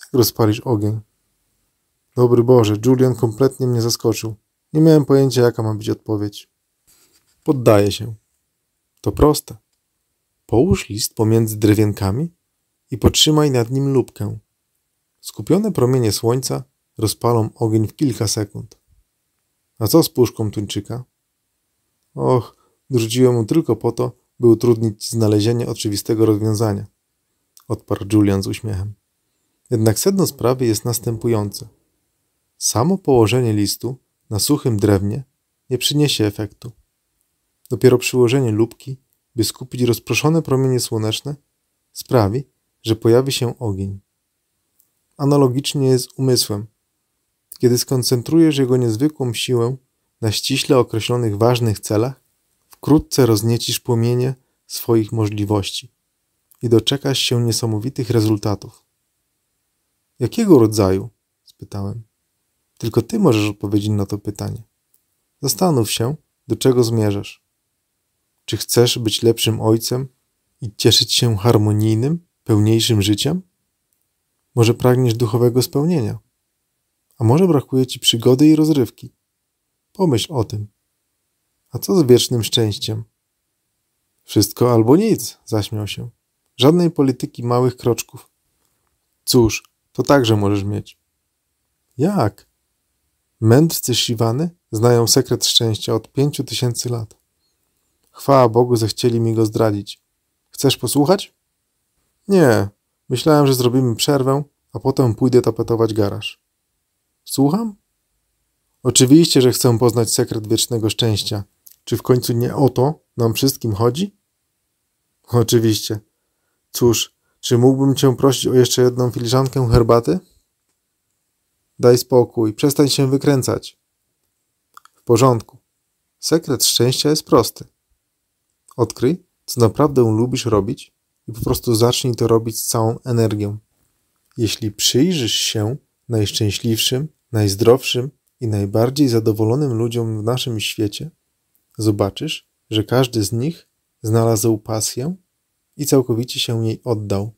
Jak rozpalisz ogień? Dobry Boże, Julian kompletnie mnie zaskoczył. Nie miałem pojęcia, jaka ma być odpowiedź. Poddaję się. To proste. Połóż list pomiędzy drewienkami i potrzymaj nad nim lubkę. Skupione promienie słońca rozpalą ogień w kilka sekund. A co z puszką tuńczyka? Och, drudziłem mu tylko po to, by utrudnić znalezienie oczywistego rozwiązania, odparł Julian z uśmiechem. Jednak sedno sprawy jest następujące. Samo położenie listu na suchym drewnie nie przyniesie efektu. Dopiero przyłożenie lubki, by skupić rozproszone promienie słoneczne, sprawi, że pojawi się ogień. Analogicznie jest umysłem, kiedy skoncentrujesz jego niezwykłą siłę na ściśle określonych ważnych celach, wkrótce rozniecisz płomienie swoich możliwości i doczekasz się niesamowitych rezultatów. Jakiego rodzaju? spytałem. Tylko ty możesz odpowiedzieć na to pytanie. Zastanów się, do czego zmierzasz. Czy chcesz być lepszym ojcem i cieszyć się harmonijnym, pełniejszym życiem? Może pragniesz duchowego spełnienia? A może brakuje ci przygody i rozrywki? Pomyśl o tym. A co z wiecznym szczęściem? Wszystko albo nic, zaśmiał się. Żadnej polityki małych kroczków. Cóż, to także możesz mieć. Jak? Mędrcy Siwany znają sekret szczęścia od pięciu tysięcy lat. Chwała Bogu, zechcieli mi go zdradzić. Chcesz posłuchać? Nie. Myślałem, że zrobimy przerwę, a potem pójdę tapetować garaż. Słucham? Oczywiście, że chcę poznać sekret wiecznego szczęścia. Czy w końcu nie o to nam wszystkim chodzi? Oczywiście. Cóż, czy mógłbym cię prosić o jeszcze jedną filiżankę herbaty? Daj spokój, przestań się wykręcać. W porządku. Sekret szczęścia jest prosty. Odkryj, co naprawdę lubisz robić i po prostu zacznij to robić z całą energią. Jeśli przyjrzysz się najszczęśliwszym najzdrowszym i najbardziej zadowolonym ludziom w naszym świecie, zobaczysz, że każdy z nich znalazł pasję i całkowicie się jej oddał.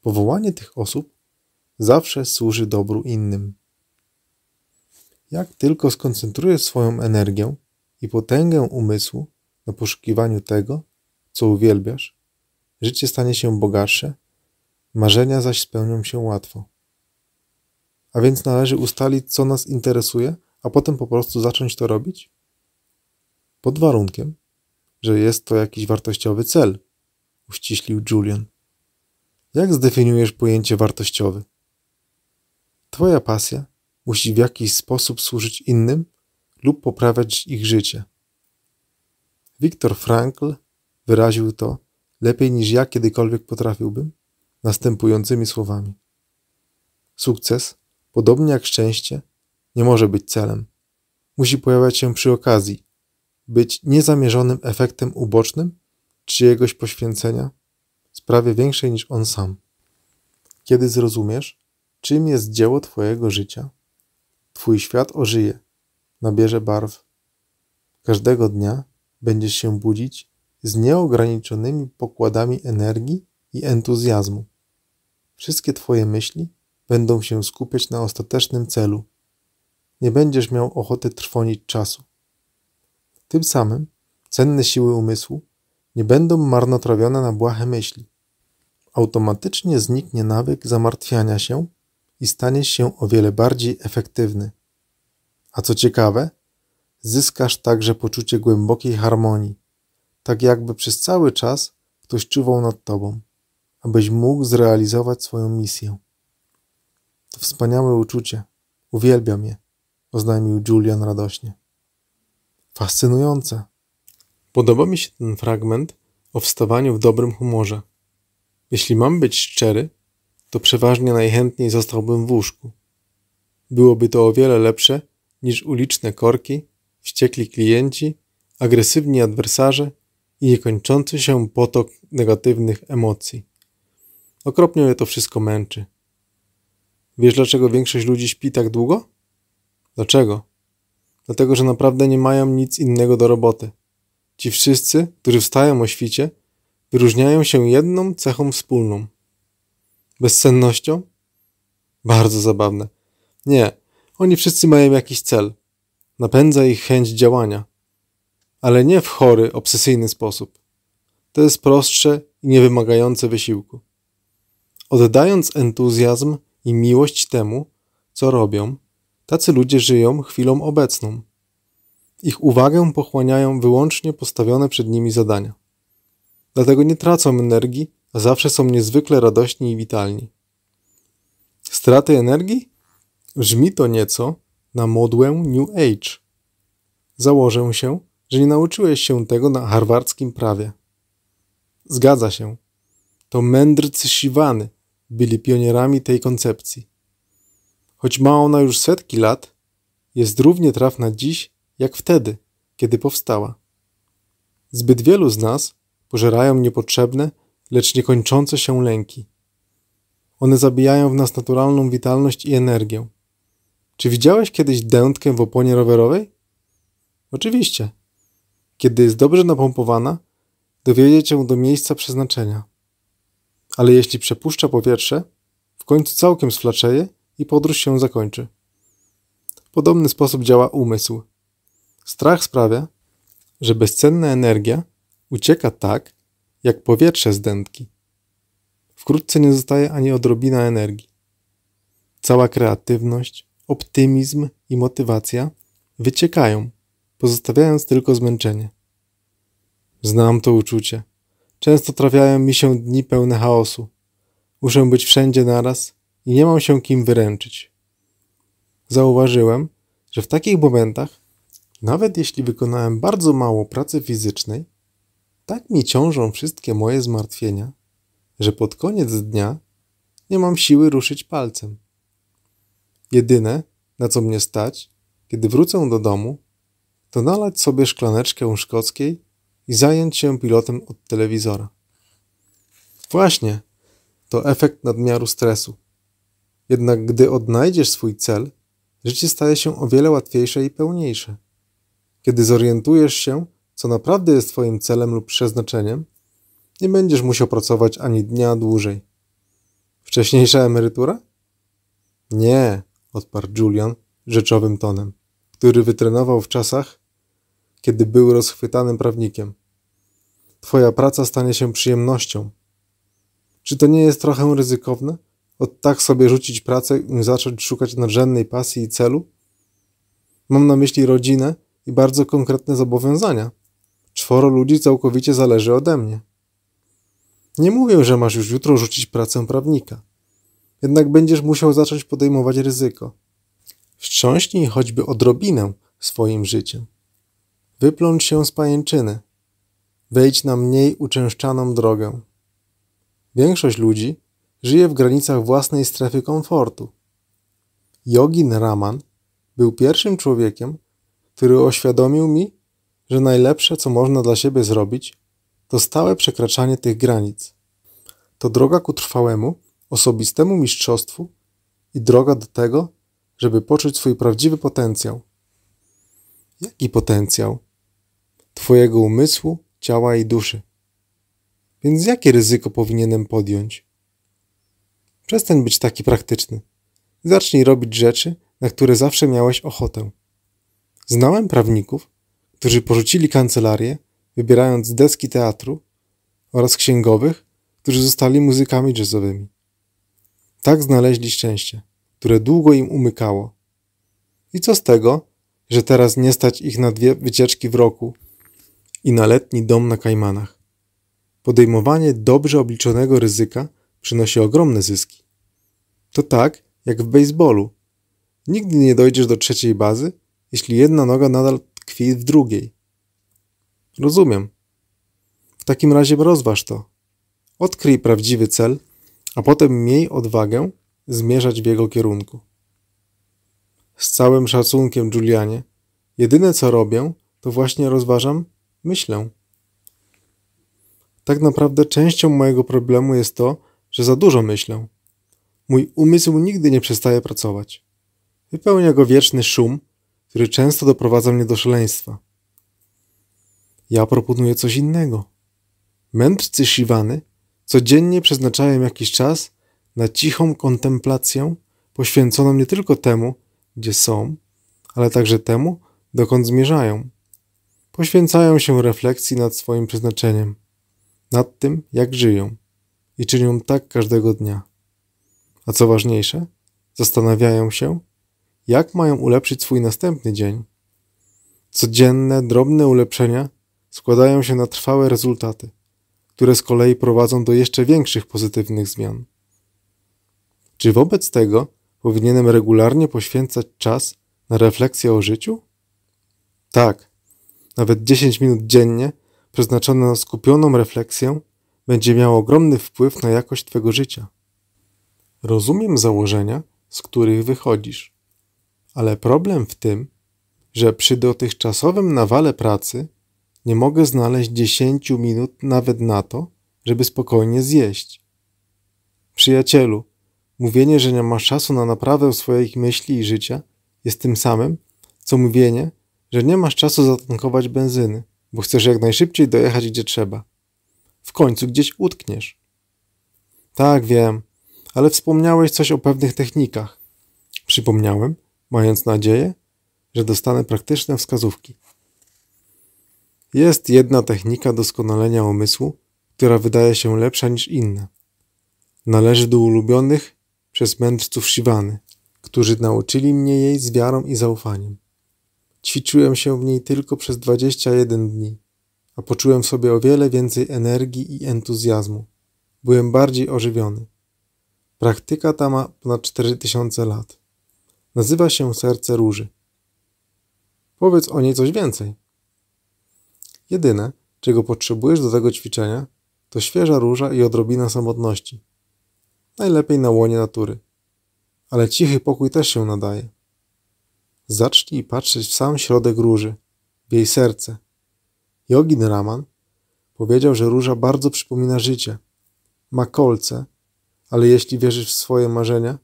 Powołanie tych osób zawsze służy dobru innym. Jak tylko skoncentrujesz swoją energię i potęgę umysłu na poszukiwaniu tego, co uwielbiasz, życie stanie się bogatsze, marzenia zaś spełnią się łatwo. A więc należy ustalić, co nas interesuje, a potem po prostu zacząć to robić? Pod warunkiem, że jest to jakiś wartościowy cel, uściślił Julian. Jak zdefiniujesz pojęcie wartościowy? Twoja pasja musi w jakiś sposób służyć innym lub poprawiać ich życie. Viktor Frankl wyraził to lepiej niż ja kiedykolwiek potrafiłbym następującymi słowami: Sukces podobnie jak szczęście, nie może być celem. Musi pojawiać się przy okazji, być niezamierzonym efektem ubocznym czyjegoś poświęcenia sprawie większej niż on sam. Kiedy zrozumiesz, czym jest dzieło Twojego życia, Twój świat ożyje, nabierze barw. Każdego dnia będziesz się budzić z nieograniczonymi pokładami energii i entuzjazmu. Wszystkie Twoje myśli będą się skupiać na ostatecznym celu. Nie będziesz miał ochoty trwonić czasu. Tym samym cenne siły umysłu nie będą marnotrawione na błahe myśli. Automatycznie zniknie nawyk zamartwiania się i staniesz się o wiele bardziej efektywny. A co ciekawe, zyskasz także poczucie głębokiej harmonii, tak jakby przez cały czas ktoś czuwał nad tobą, abyś mógł zrealizować swoją misję. To wspaniałe uczucie. Uwielbiam je, oznajmił Julian radośnie. Fascynujące. Podoba mi się ten fragment o wstawaniu w dobrym humorze. Jeśli mam być szczery, to przeważnie najchętniej zostałbym w łóżku. Byłoby to o wiele lepsze niż uliczne korki, wściekli klienci, agresywni adwersarze i niekończący się potok negatywnych emocji. Okropnie mnie to wszystko męczy. Wiesz, dlaczego większość ludzi śpi tak długo? Dlaczego? Dlatego, że naprawdę nie mają nic innego do roboty. Ci wszyscy, którzy wstają o świcie, wyróżniają się jedną cechą wspólną. Bezsennością? Bardzo zabawne. Nie, oni wszyscy mają jakiś cel. Napędza ich chęć działania. Ale nie w chory, obsesyjny sposób. To jest prostsze i niewymagające wysiłku. Oddając entuzjazm, i miłość temu, co robią, tacy ludzie żyją chwilą obecną. Ich uwagę pochłaniają wyłącznie postawione przed nimi zadania. Dlatego nie tracą energii, a zawsze są niezwykle radośni i witalni. Straty energii? Brzmi to nieco na modłę New Age. Założę się, że nie nauczyłeś się tego na harwardzkim prawie. Zgadza się. To mędrcy Siwany byli pionierami tej koncepcji. Choć ma ona już setki lat, jest równie trafna dziś, jak wtedy, kiedy powstała. Zbyt wielu z nas pożerają niepotrzebne, lecz niekończące się lęki. One zabijają w nas naturalną witalność i energię. Czy widziałeś kiedyś dętkę w oponie rowerowej? Oczywiście. Kiedy jest dobrze napompowana, dowiedzie cię do miejsca przeznaczenia ale jeśli przepuszcza powietrze, w końcu całkiem sflaczeje i podróż się zakończy. podobny sposób działa umysł. Strach sprawia, że bezcenna energia ucieka tak, jak powietrze z dętki. Wkrótce nie zostaje ani odrobina energii. Cała kreatywność, optymizm i motywacja wyciekają, pozostawiając tylko zmęczenie. Znam to uczucie. Często trafiają mi się dni pełne chaosu. Muszę być wszędzie naraz i nie mam się kim wyręczyć. Zauważyłem, że w takich momentach, nawet jeśli wykonałem bardzo mało pracy fizycznej, tak mi ciążą wszystkie moje zmartwienia, że pod koniec dnia nie mam siły ruszyć palcem. Jedyne, na co mnie stać, kiedy wrócę do domu, to nalać sobie szklaneczkę szkockiej i zająć się pilotem od telewizora. Właśnie, to efekt nadmiaru stresu. Jednak gdy odnajdziesz swój cel, życie staje się o wiele łatwiejsze i pełniejsze. Kiedy zorientujesz się, co naprawdę jest Twoim celem lub przeznaczeniem, nie będziesz musiał pracować ani dnia dłużej. Wcześniejsza emerytura? Nie, odparł Julian rzeczowym tonem, który wytrenował w czasach, kiedy był rozchwytanym prawnikiem. Twoja praca stanie się przyjemnością. Czy to nie jest trochę ryzykowne? Od tak sobie rzucić pracę i zacząć szukać nadrzędnej pasji i celu? Mam na myśli rodzinę i bardzo konkretne zobowiązania. Czworo ludzi całkowicie zależy ode mnie. Nie mówię, że masz już jutro rzucić pracę prawnika. Jednak będziesz musiał zacząć podejmować ryzyko. Wstrząśnij choćby odrobinę swoim życiem. Wyplącz się z pajęczyny wejść na mniej uczęszczaną drogę. Większość ludzi żyje w granicach własnej strefy komfortu. Jogin Raman był pierwszym człowiekiem, który oświadomił mi, że najlepsze, co można dla siebie zrobić, to stałe przekraczanie tych granic. To droga ku trwałemu, osobistemu mistrzostwu i droga do tego, żeby poczuć swój prawdziwy potencjał. Jaki potencjał? Twojego umysłu, ciała i duszy. Więc jakie ryzyko powinienem podjąć? Przestań być taki praktyczny. Zacznij robić rzeczy, na które zawsze miałeś ochotę. Znałem prawników, którzy porzucili kancelarię, wybierając deski teatru, oraz księgowych, którzy zostali muzykami jazzowymi. Tak znaleźli szczęście, które długo im umykało. I co z tego, że teraz nie stać ich na dwie wycieczki w roku i na letni dom na Kajmanach. Podejmowanie dobrze obliczonego ryzyka przynosi ogromne zyski. To tak jak w baseballu. Nigdy nie dojdziesz do trzeciej bazy, jeśli jedna noga nadal tkwi w drugiej. Rozumiem. W takim razie rozważ to. Odkryj prawdziwy cel, a potem miej odwagę zmierzać w jego kierunku. Z całym szacunkiem, Julianie, jedyne co robię, to właśnie rozważam Myślę. Tak naprawdę częścią mojego problemu jest to, że za dużo myślę. Mój umysł nigdy nie przestaje pracować. Wypełnia go wieczny szum, który często doprowadza mnie do szaleństwa. Ja proponuję coś innego. Mędrcy Shivany codziennie przeznaczają jakiś czas na cichą kontemplację poświęconą nie tylko temu, gdzie są, ale także temu, dokąd zmierzają. Poświęcają się refleksji nad swoim przeznaczeniem, nad tym, jak żyją i czynią tak każdego dnia. A co ważniejsze, zastanawiają się, jak mają ulepszyć swój następny dzień. Codzienne, drobne ulepszenia składają się na trwałe rezultaty, które z kolei prowadzą do jeszcze większych pozytywnych zmian. Czy wobec tego powinienem regularnie poświęcać czas na refleksję o życiu? Tak, nawet 10 minut dziennie, przeznaczone na skupioną refleksję, będzie miało ogromny wpływ na jakość Twego życia. Rozumiem założenia, z których wychodzisz, ale problem w tym, że przy dotychczasowym nawale pracy nie mogę znaleźć 10 minut nawet na to, żeby spokojnie zjeść. Przyjacielu, mówienie, że nie masz czasu na naprawę swoich myśli i życia jest tym samym, co mówienie, że nie masz czasu zatankować benzyny, bo chcesz jak najszybciej dojechać gdzie trzeba. W końcu gdzieś utkniesz. Tak, wiem, ale wspomniałeś coś o pewnych technikach. Przypomniałem, mając nadzieję, że dostanę praktyczne wskazówki. Jest jedna technika doskonalenia umysłu, która wydaje się lepsza niż inna. Należy do ulubionych przez mędrców Siwany, którzy nauczyli mnie jej z wiarą i zaufaniem. Ćwiczyłem się w niej tylko przez 21 dni, a poczułem w sobie o wiele więcej energii i entuzjazmu. Byłem bardziej ożywiony. Praktyka ta ma ponad 4000 lat. Nazywa się Serce Róży. Powiedz o niej coś więcej. Jedyne, czego potrzebujesz do tego ćwiczenia, to świeża róża i odrobina samotności. Najlepiej na łonie natury. Ale cichy pokój też się nadaje. Zacznij patrzeć w sam środek róży, w jej serce. Jogin Raman powiedział, że róża bardzo przypomina życie. Ma kolce, ale jeśli wierzysz w swoje marzenia,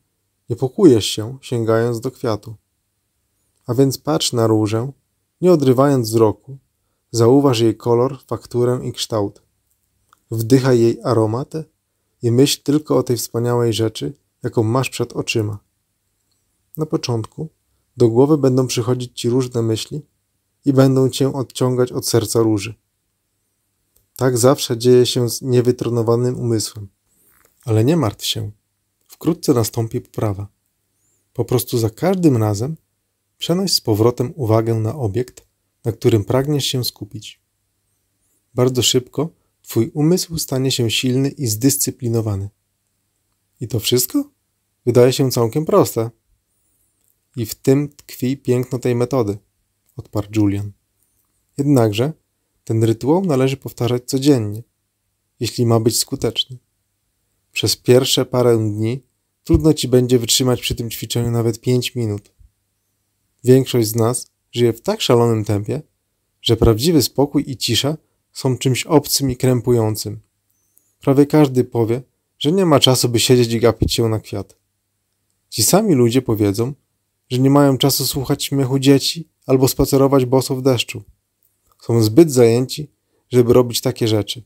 niepokujesz się, sięgając do kwiatu. A więc patrz na różę, nie odrywając wzroku, zauważ jej kolor, fakturę i kształt. Wdychaj jej aromatę i myśl tylko o tej wspaniałej rzeczy, jaką masz przed oczyma. Na początku do głowy będą przychodzić ci różne myśli i będą cię odciągać od serca róży. Tak zawsze dzieje się z niewytronowanym umysłem. Ale nie martw się, wkrótce nastąpi poprawa. Po prostu za każdym razem przenoś z powrotem uwagę na obiekt, na którym pragniesz się skupić. Bardzo szybko twój umysł stanie się silny i zdyscyplinowany. I to wszystko? Wydaje się całkiem proste. I w tym tkwi piękno tej metody, odparł Julian. Jednakże ten rytuał należy powtarzać codziennie, jeśli ma być skuteczny. Przez pierwsze parę dni trudno ci będzie wytrzymać przy tym ćwiczeniu nawet pięć minut. Większość z nas żyje w tak szalonym tempie, że prawdziwy spokój i cisza są czymś obcym i krępującym. Prawie każdy powie, że nie ma czasu, by siedzieć i gapić się na kwiat. Ci sami ludzie powiedzą, że nie mają czasu słuchać śmiechu dzieci albo spacerować boso w deszczu. Są zbyt zajęci, żeby robić takie rzeczy.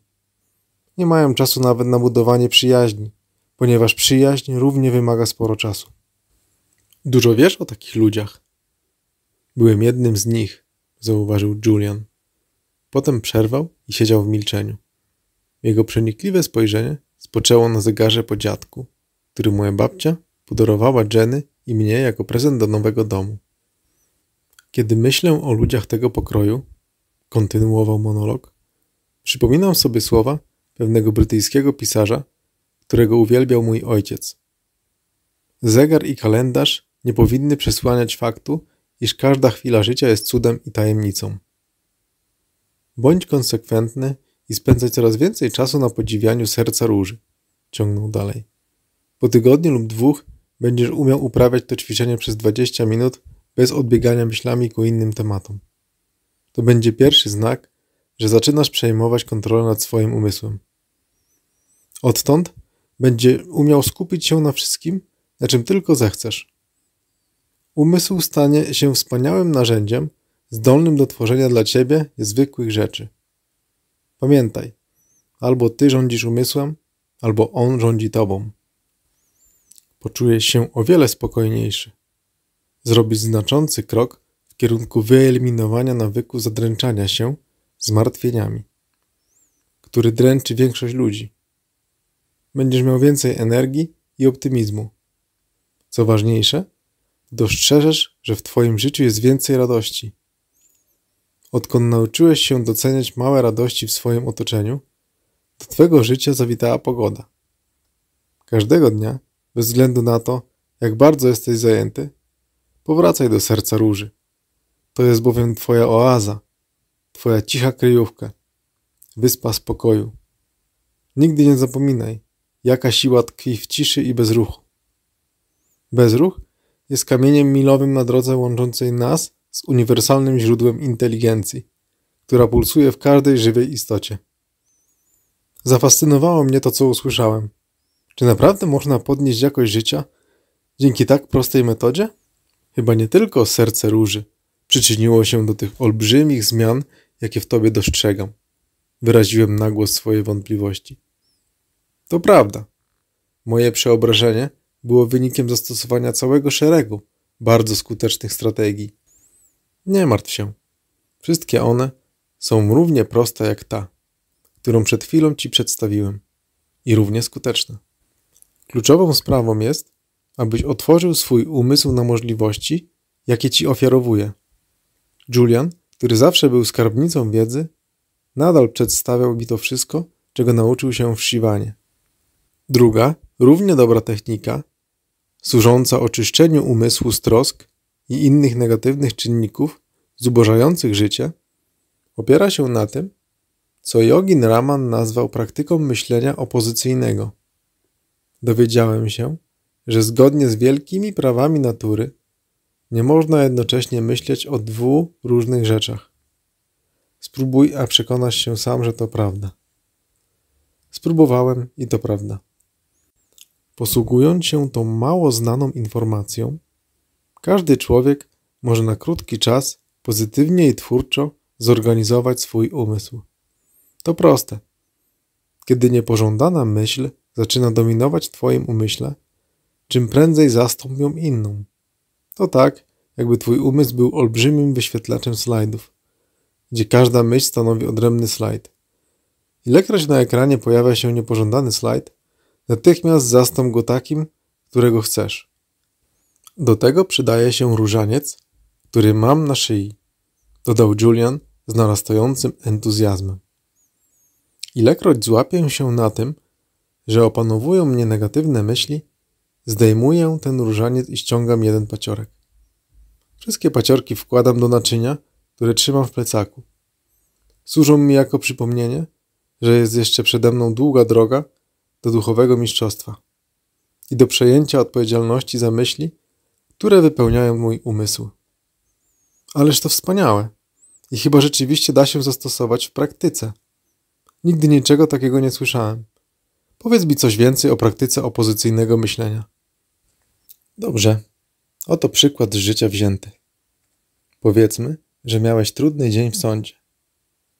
Nie mają czasu nawet na budowanie przyjaźni, ponieważ przyjaźń równie wymaga sporo czasu. Dużo wiesz o takich ludziach? Byłem jednym z nich, zauważył Julian. Potem przerwał i siedział w milczeniu. Jego przenikliwe spojrzenie spoczęło na zegarze po dziadku, który moja babcia podarowała Jenny i mnie jako prezent do nowego domu. Kiedy myślę o ludziach tego pokroju, kontynuował monolog, przypominam sobie słowa pewnego brytyjskiego pisarza, którego uwielbiał mój ojciec. Zegar i kalendarz nie powinny przesłaniać faktu, iż każda chwila życia jest cudem i tajemnicą. Bądź konsekwentny i spędzaj coraz więcej czasu na podziwianiu serca róży, ciągnął dalej. Po tygodniu lub dwóch Będziesz umiał uprawiać to ćwiczenie przez 20 minut bez odbiegania myślami ku innym tematom. To będzie pierwszy znak, że zaczynasz przejmować kontrolę nad swoim umysłem. Odtąd będzie umiał skupić się na wszystkim, na czym tylko zechcesz. Umysł stanie się wspaniałym narzędziem, zdolnym do tworzenia dla ciebie zwykłych rzeczy. Pamiętaj, albo ty rządzisz umysłem, albo on rządzi tobą poczuje się o wiele spokojniejszy. Zrobi znaczący krok w kierunku wyeliminowania nawyku zadręczania się zmartwieniami, który dręczy większość ludzi. Będziesz miał więcej energii i optymizmu. Co ważniejsze, dostrzeżesz, że w Twoim życiu jest więcej radości. Odkąd nauczyłeś się doceniać małe radości w swoim otoczeniu, do Twojego życia zawitała pogoda. Każdego dnia bez względu na to, jak bardzo jesteś zajęty, powracaj do serca róży. To jest bowiem Twoja oaza, Twoja cicha kryjówka, wyspa spokoju. Nigdy nie zapominaj, jaka siła tkwi w ciszy i bezruchu. Bezruch jest kamieniem milowym na drodze łączącej nas z uniwersalnym źródłem inteligencji, która pulsuje w każdej żywej istocie. Zafascynowało mnie to, co usłyszałem – czy naprawdę można podnieść jakość życia dzięki tak prostej metodzie? Chyba nie tylko serce róży przyczyniło się do tych olbrzymich zmian, jakie w tobie dostrzegam. Wyraziłem nagłos swoje wątpliwości. To prawda. Moje przeobrażenie było wynikiem zastosowania całego szeregu bardzo skutecznych strategii. Nie martw się. Wszystkie one są równie proste jak ta, którą przed chwilą ci przedstawiłem i równie skuteczne. Kluczową sprawą jest, abyś otworzył swój umysł na możliwości, jakie ci ofiarowuje. Julian, który zawsze był skarbnicą wiedzy, nadal przedstawiał mi to wszystko, czego nauczył się w Shiwanie. Druga, równie dobra technika, służąca oczyszczeniu umysłu z trosk i innych negatywnych czynników zubożających życie, opiera się na tym, co Jogin Raman nazwał praktyką myślenia opozycyjnego dowiedziałem się, że zgodnie z wielkimi prawami natury nie można jednocześnie myśleć o dwóch różnych rzeczach. Spróbuj, a przekonasz się sam, że to prawda. Spróbowałem i to prawda. Posługując się tą mało znaną informacją, każdy człowiek może na krótki czas pozytywnie i twórczo zorganizować swój umysł. To proste. Kiedy niepożądana myśl zaczyna dominować Twoim umyśle, czym prędzej zastąp ją inną. To tak, jakby Twój umysł był olbrzymim wyświetlaczem slajdów, gdzie każda myśl stanowi odrębny slajd. Ilekroć na ekranie pojawia się niepożądany slajd, natychmiast zastąp go takim, którego chcesz. Do tego przydaje się różaniec, który mam na szyi, dodał Julian z narastającym entuzjazmem. Ilekroć złapię się na tym, że opanowują mnie negatywne myśli, zdejmuję ten różaniec i ściągam jeden paciorek. Wszystkie paciorki wkładam do naczynia, które trzymam w plecaku. Służą mi jako przypomnienie, że jest jeszcze przede mną długa droga do duchowego mistrzostwa i do przejęcia odpowiedzialności za myśli, które wypełniają mój umysł. Ależ to wspaniałe i chyba rzeczywiście da się zastosować w praktyce. Nigdy niczego takiego nie słyszałem. Powiedz mi coś więcej o praktyce opozycyjnego myślenia. Dobrze. Oto przykład z życia wzięty. Powiedzmy, że miałeś trudny dzień w sądzie.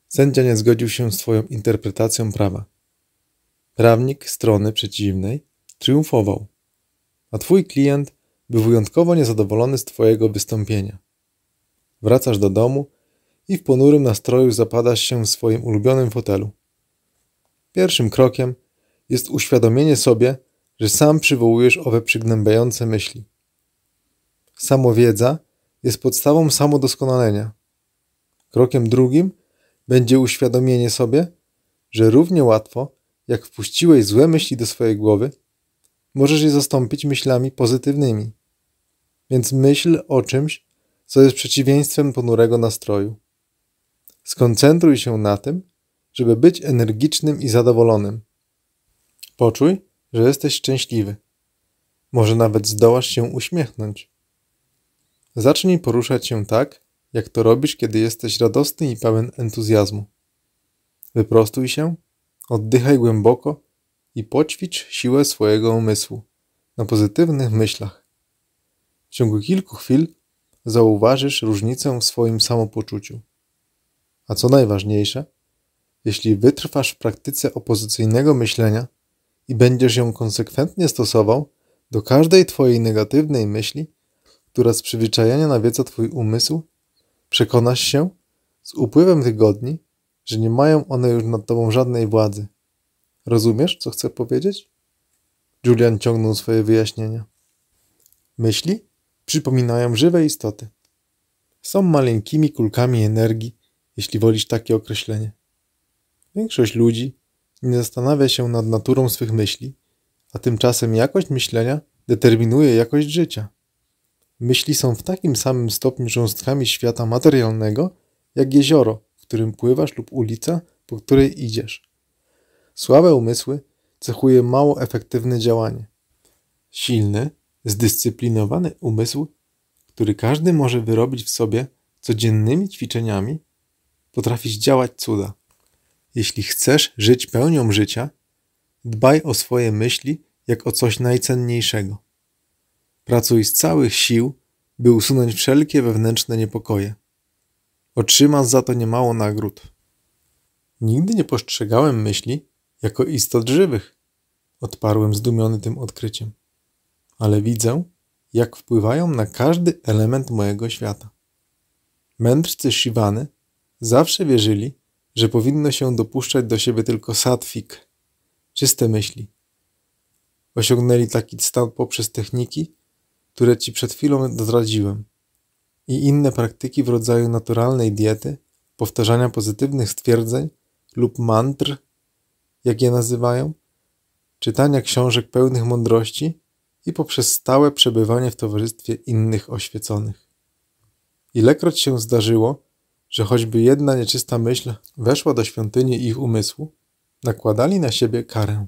Sędzia nie zgodził się z Twoją interpretacją prawa. Prawnik strony przeciwnej triumfował, a Twój klient był wyjątkowo niezadowolony z Twojego wystąpienia. Wracasz do domu i w ponurym nastroju zapadasz się w swoim ulubionym fotelu. Pierwszym krokiem jest uświadomienie sobie, że sam przywołujesz owe przygnębiające myśli. Samowiedza jest podstawą samodoskonalenia. Krokiem drugim będzie uświadomienie sobie, że równie łatwo, jak wpuściłeś złe myśli do swojej głowy, możesz je zastąpić myślami pozytywnymi. Więc myśl o czymś, co jest przeciwieństwem ponurego nastroju. Skoncentruj się na tym, żeby być energicznym i zadowolonym. Poczuj, że jesteś szczęśliwy. Może nawet zdołasz się uśmiechnąć. Zacznij poruszać się tak, jak to robisz, kiedy jesteś radosny i pełen entuzjazmu. Wyprostuj się, oddychaj głęboko i poćwicz siłę swojego umysłu na pozytywnych myślach. W ciągu kilku chwil zauważysz różnicę w swoim samopoczuciu. A co najważniejsze, jeśli wytrwasz w praktyce opozycyjnego myślenia, i będziesz ją konsekwentnie stosował do każdej Twojej negatywnej myśli, która z przyzwyczajenia nawiedza Twój umysł, przekonasz się z upływem tygodni, że nie mają one już nad Tobą żadnej władzy. Rozumiesz, co chcę powiedzieć? Julian ciągnął swoje wyjaśnienia. Myśli przypominają żywe istoty. Są maleńkimi kulkami energii, jeśli wolisz takie określenie. Większość ludzi nie zastanawia się nad naturą swych myśli, a tymczasem jakość myślenia determinuje jakość życia. Myśli są w takim samym stopniu cząstkami świata materialnego, jak jezioro, w którym pływasz lub ulica, po której idziesz. Słabe umysły cechuje mało efektywne działanie. Silny, zdyscyplinowany umysł, który każdy może wyrobić w sobie codziennymi ćwiczeniami, potrafić działać cuda. Jeśli chcesz żyć pełnią życia, dbaj o swoje myśli jak o coś najcenniejszego. Pracuj z całych sił, by usunąć wszelkie wewnętrzne niepokoje. Otrzymasz za to niemało nagród. Nigdy nie postrzegałem myśli jako istot żywych, odparłem zdumiony tym odkryciem. Ale widzę, jak wpływają na każdy element mojego świata. Mędrcy Shivany zawsze wierzyli, że powinno się dopuszczać do siebie tylko satwik, czyste myśli. Osiągnęli taki stan poprzez techniki, które ci przed chwilą zdradziłem, i inne praktyki w rodzaju naturalnej diety, powtarzania pozytywnych stwierdzeń lub mantr, jak je nazywają, czytania książek pełnych mądrości i poprzez stałe przebywanie w towarzystwie innych oświeconych. Ilekroć się zdarzyło, że choćby jedna nieczysta myśl weszła do świątyni ich umysłu, nakładali na siebie karę.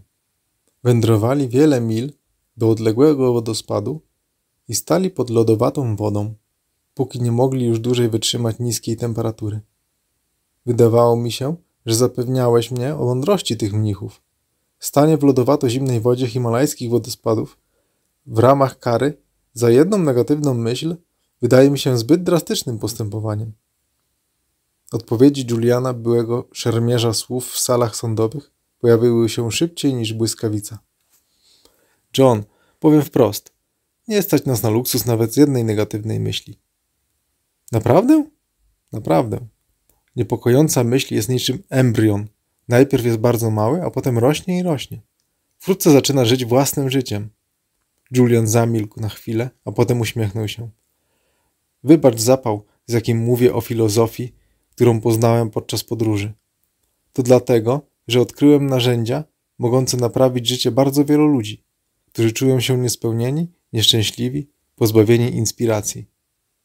Wędrowali wiele mil do odległego wodospadu i stali pod lodowatą wodą, póki nie mogli już dłużej wytrzymać niskiej temperatury. Wydawało mi się, że zapewniałeś mnie o mądrości tych mnichów. Stanie w lodowato-zimnej wodzie himalajskich wodospadów w ramach kary za jedną negatywną myśl wydaje mi się zbyt drastycznym postępowaniem. Odpowiedzi Juliana, byłego szermierza słów w salach sądowych, pojawiły się szybciej niż błyskawica. John, powiem wprost, nie stać nas na luksus nawet z jednej negatywnej myśli. Naprawdę? Naprawdę. Niepokojąca myśl jest niczym embrion. Najpierw jest bardzo mały, a potem rośnie i rośnie. Wkrótce zaczyna żyć własnym życiem. Julian zamilkł na chwilę, a potem uśmiechnął się. Wybacz zapał, z jakim mówię o filozofii którą poznałem podczas podróży. To dlatego, że odkryłem narzędzia mogące naprawić życie bardzo wielu ludzi, którzy czują się niespełnieni, nieszczęśliwi, pozbawieni inspiracji.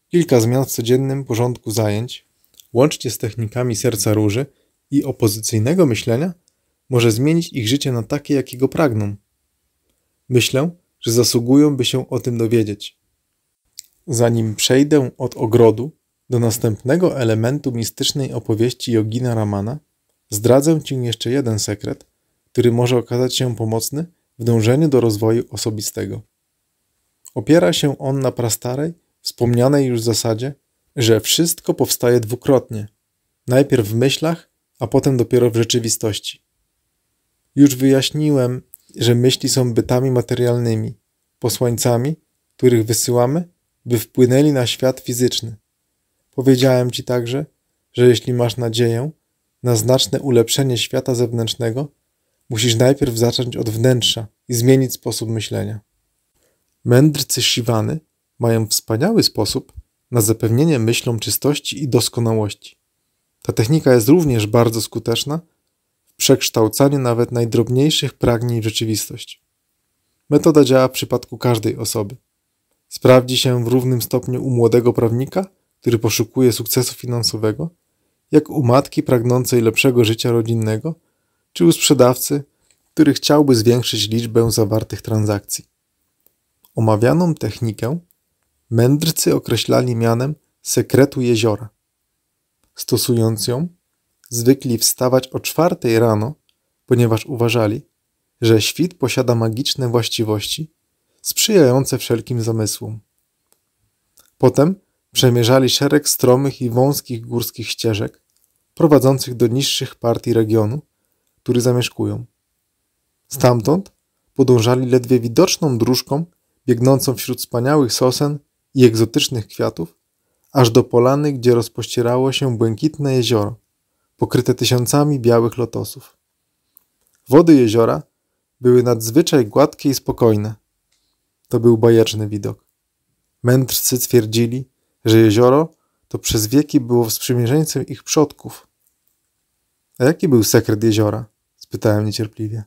Kilka zmian w codziennym porządku zajęć, łącznie z technikami serca róży i opozycyjnego myślenia, może zmienić ich życie na takie, jakiego pragną. Myślę, że zasługują, by się o tym dowiedzieć. Zanim przejdę od ogrodu do następnego elementu mistycznej opowieści Jogina Ramana zdradzę Ci jeszcze jeden sekret, który może okazać się pomocny w dążeniu do rozwoju osobistego. Opiera się on na prastarej, wspomnianej już zasadzie, że wszystko powstaje dwukrotnie. Najpierw w myślach, a potem dopiero w rzeczywistości. Już wyjaśniłem, że myśli są bytami materialnymi, posłańcami, których wysyłamy, by wpłynęli na świat fizyczny. Powiedziałem ci także, że jeśli masz nadzieję na znaczne ulepszenie świata zewnętrznego, musisz najpierw zacząć od wnętrza i zmienić sposób myślenia. Mędrcy Siwany mają wspaniały sposób na zapewnienie myślom czystości i doskonałości. Ta technika jest również bardzo skuteczna w przekształcaniu nawet najdrobniejszych pragnień w rzeczywistość. Metoda działa w przypadku każdej osoby. Sprawdzi się w równym stopniu u młodego prawnika – który poszukuje sukcesu finansowego, jak u matki pragnącej lepszego życia rodzinnego, czy u sprzedawcy, który chciałby zwiększyć liczbę zawartych transakcji. Omawianą technikę mędrcy określali mianem sekretu jeziora. Stosując ją, zwykli wstawać o czwartej rano, ponieważ uważali, że świt posiada magiczne właściwości sprzyjające wszelkim zamysłom. Potem Przemierzali szereg stromych i wąskich górskich ścieżek prowadzących do niższych partii regionu, który zamieszkują. Stamtąd podążali ledwie widoczną dróżką biegnącą wśród wspaniałych sosen i egzotycznych kwiatów, aż do polany, gdzie rozpościerało się błękitne jezioro, pokryte tysiącami białych lotosów. Wody jeziora były nadzwyczaj gładkie i spokojne. To był bajeczny widok. Mędrcy twierdzili, że jezioro to przez wieki było sprzymierzeńcem ich przodków. A jaki był sekret jeziora? spytałem niecierpliwie.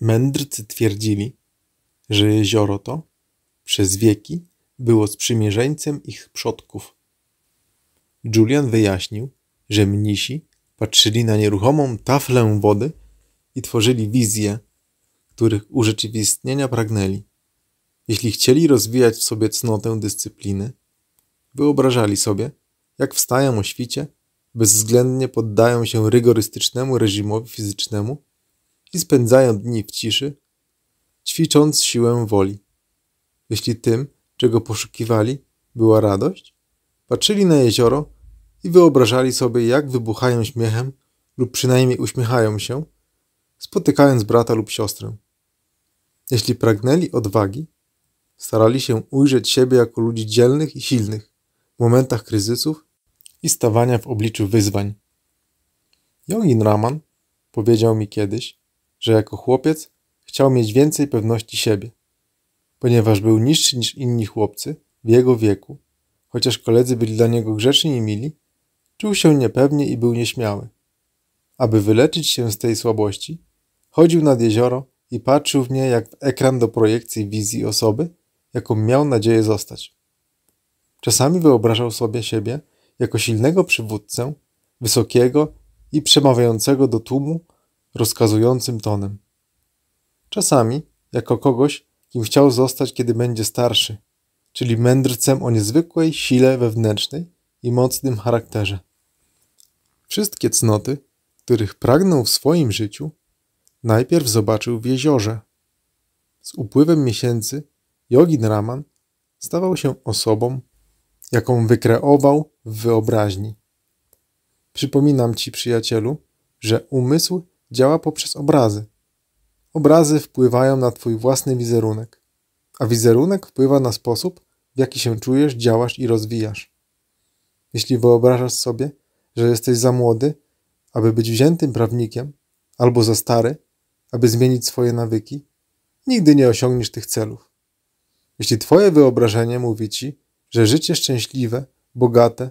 Mędrcy twierdzili, że jezioro to przez wieki było sprzymierzeńcem ich przodków. Julian wyjaśnił, że mnisi patrzyli na nieruchomą taflę wody i tworzyli wizje, których urzeczywistnienia pragnęli. Jeśli chcieli rozwijać w sobie cnotę dyscypliny, wyobrażali sobie, jak wstają o świcie, bezwzględnie poddają się rygorystycznemu reżimowi fizycznemu i spędzają dni w ciszy, ćwicząc siłę woli. Jeśli tym, czego poszukiwali, była radość, patrzyli na jezioro i wyobrażali sobie, jak wybuchają śmiechem lub przynajmniej uśmiechają się, spotykając brata lub siostrę. Jeśli pragnęli odwagi, starali się ujrzeć siebie jako ludzi dzielnych i silnych, momentach kryzysów i stawania w obliczu wyzwań. Jongin Raman powiedział mi kiedyś, że jako chłopiec chciał mieć więcej pewności siebie, ponieważ był niższy niż inni chłopcy w jego wieku, chociaż koledzy byli dla niego grzeczni i mili, czuł się niepewnie i był nieśmiały. Aby wyleczyć się z tej słabości, chodził nad jezioro i patrzył w nie jak w ekran do projekcji wizji osoby, jaką miał nadzieję zostać. Czasami wyobrażał sobie siebie jako silnego przywódcę, wysokiego i przemawiającego do tłumu rozkazującym tonem. Czasami jako kogoś, kim chciał zostać, kiedy będzie starszy, czyli mędrcem o niezwykłej sile wewnętrznej i mocnym charakterze. Wszystkie cnoty, których pragnął w swoim życiu, najpierw zobaczył w jeziorze. Z upływem miesięcy Jogin Raman stawał się osobą jaką wykreował w wyobraźni. Przypominam ci, przyjacielu, że umysł działa poprzez obrazy. Obrazy wpływają na twój własny wizerunek, a wizerunek wpływa na sposób, w jaki się czujesz, działasz i rozwijasz. Jeśli wyobrażasz sobie, że jesteś za młody, aby być wziętym prawnikiem, albo za stary, aby zmienić swoje nawyki, nigdy nie osiągniesz tych celów. Jeśli twoje wyobrażenie mówi ci, że życie szczęśliwe, bogate,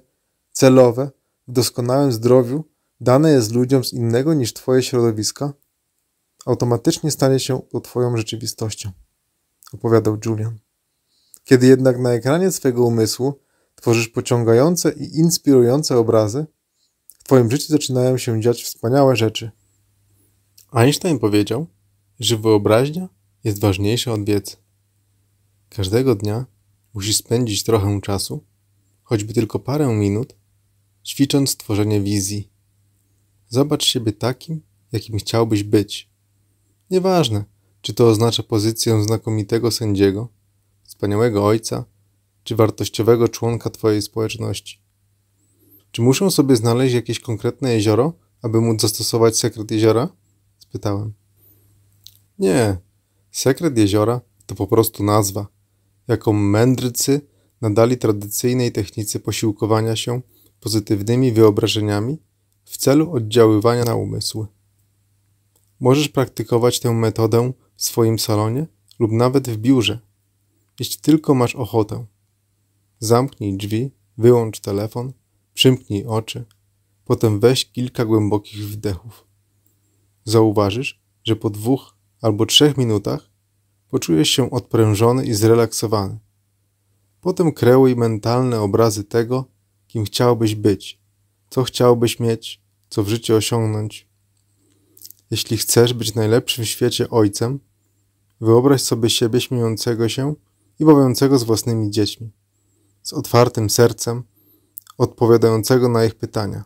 celowe, w doskonałym zdrowiu dane jest ludziom z innego niż Twoje środowiska, automatycznie stanie się to Twoją rzeczywistością, opowiadał Julian. Kiedy jednak na ekranie twojego umysłu tworzysz pociągające i inspirujące obrazy, w Twoim życiu zaczynają się dziać wspaniałe rzeczy. Einstein powiedział, że wyobraźnia jest ważniejsza od wiedzy. Każdego dnia musi spędzić trochę czasu, choćby tylko parę minut, ćwicząc tworzenie wizji. Zobacz siebie takim, jakim chciałbyś być. Nieważne, czy to oznacza pozycję znakomitego sędziego, wspaniałego ojca, czy wartościowego członka Twojej społeczności. Czy muszę sobie znaleźć jakieś konkretne jezioro, aby móc zastosować sekret jeziora? spytałem. Nie, sekret jeziora to po prostu nazwa, jaką mędrcy nadali tradycyjnej technice posiłkowania się pozytywnymi wyobrażeniami w celu oddziaływania na umysły. Możesz praktykować tę metodę w swoim salonie lub nawet w biurze, jeśli tylko masz ochotę. Zamknij drzwi, wyłącz telefon, przymknij oczy, potem weź kilka głębokich wdechów. Zauważysz, że po dwóch albo trzech minutach poczujesz się odprężony i zrelaksowany. Potem kreuj mentalne obrazy tego, kim chciałbyś być, co chciałbyś mieć, co w życiu osiągnąć. Jeśli chcesz być najlepszym w świecie ojcem, wyobraź sobie siebie śmiejącego się i bawiącego z własnymi dziećmi, z otwartym sercem, odpowiadającego na ich pytania.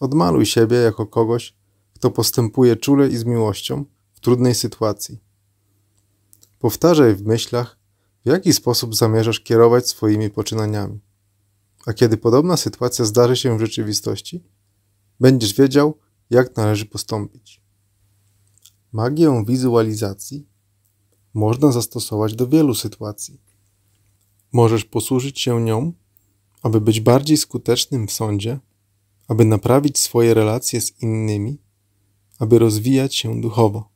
Odmaluj siebie jako kogoś, kto postępuje czule i z miłością w trudnej sytuacji. Powtarzaj w myślach, w jaki sposób zamierzasz kierować swoimi poczynaniami. A kiedy podobna sytuacja zdarzy się w rzeczywistości, będziesz wiedział, jak należy postąpić. Magię wizualizacji można zastosować do wielu sytuacji. Możesz posłużyć się nią, aby być bardziej skutecznym w sądzie, aby naprawić swoje relacje z innymi, aby rozwijać się duchowo.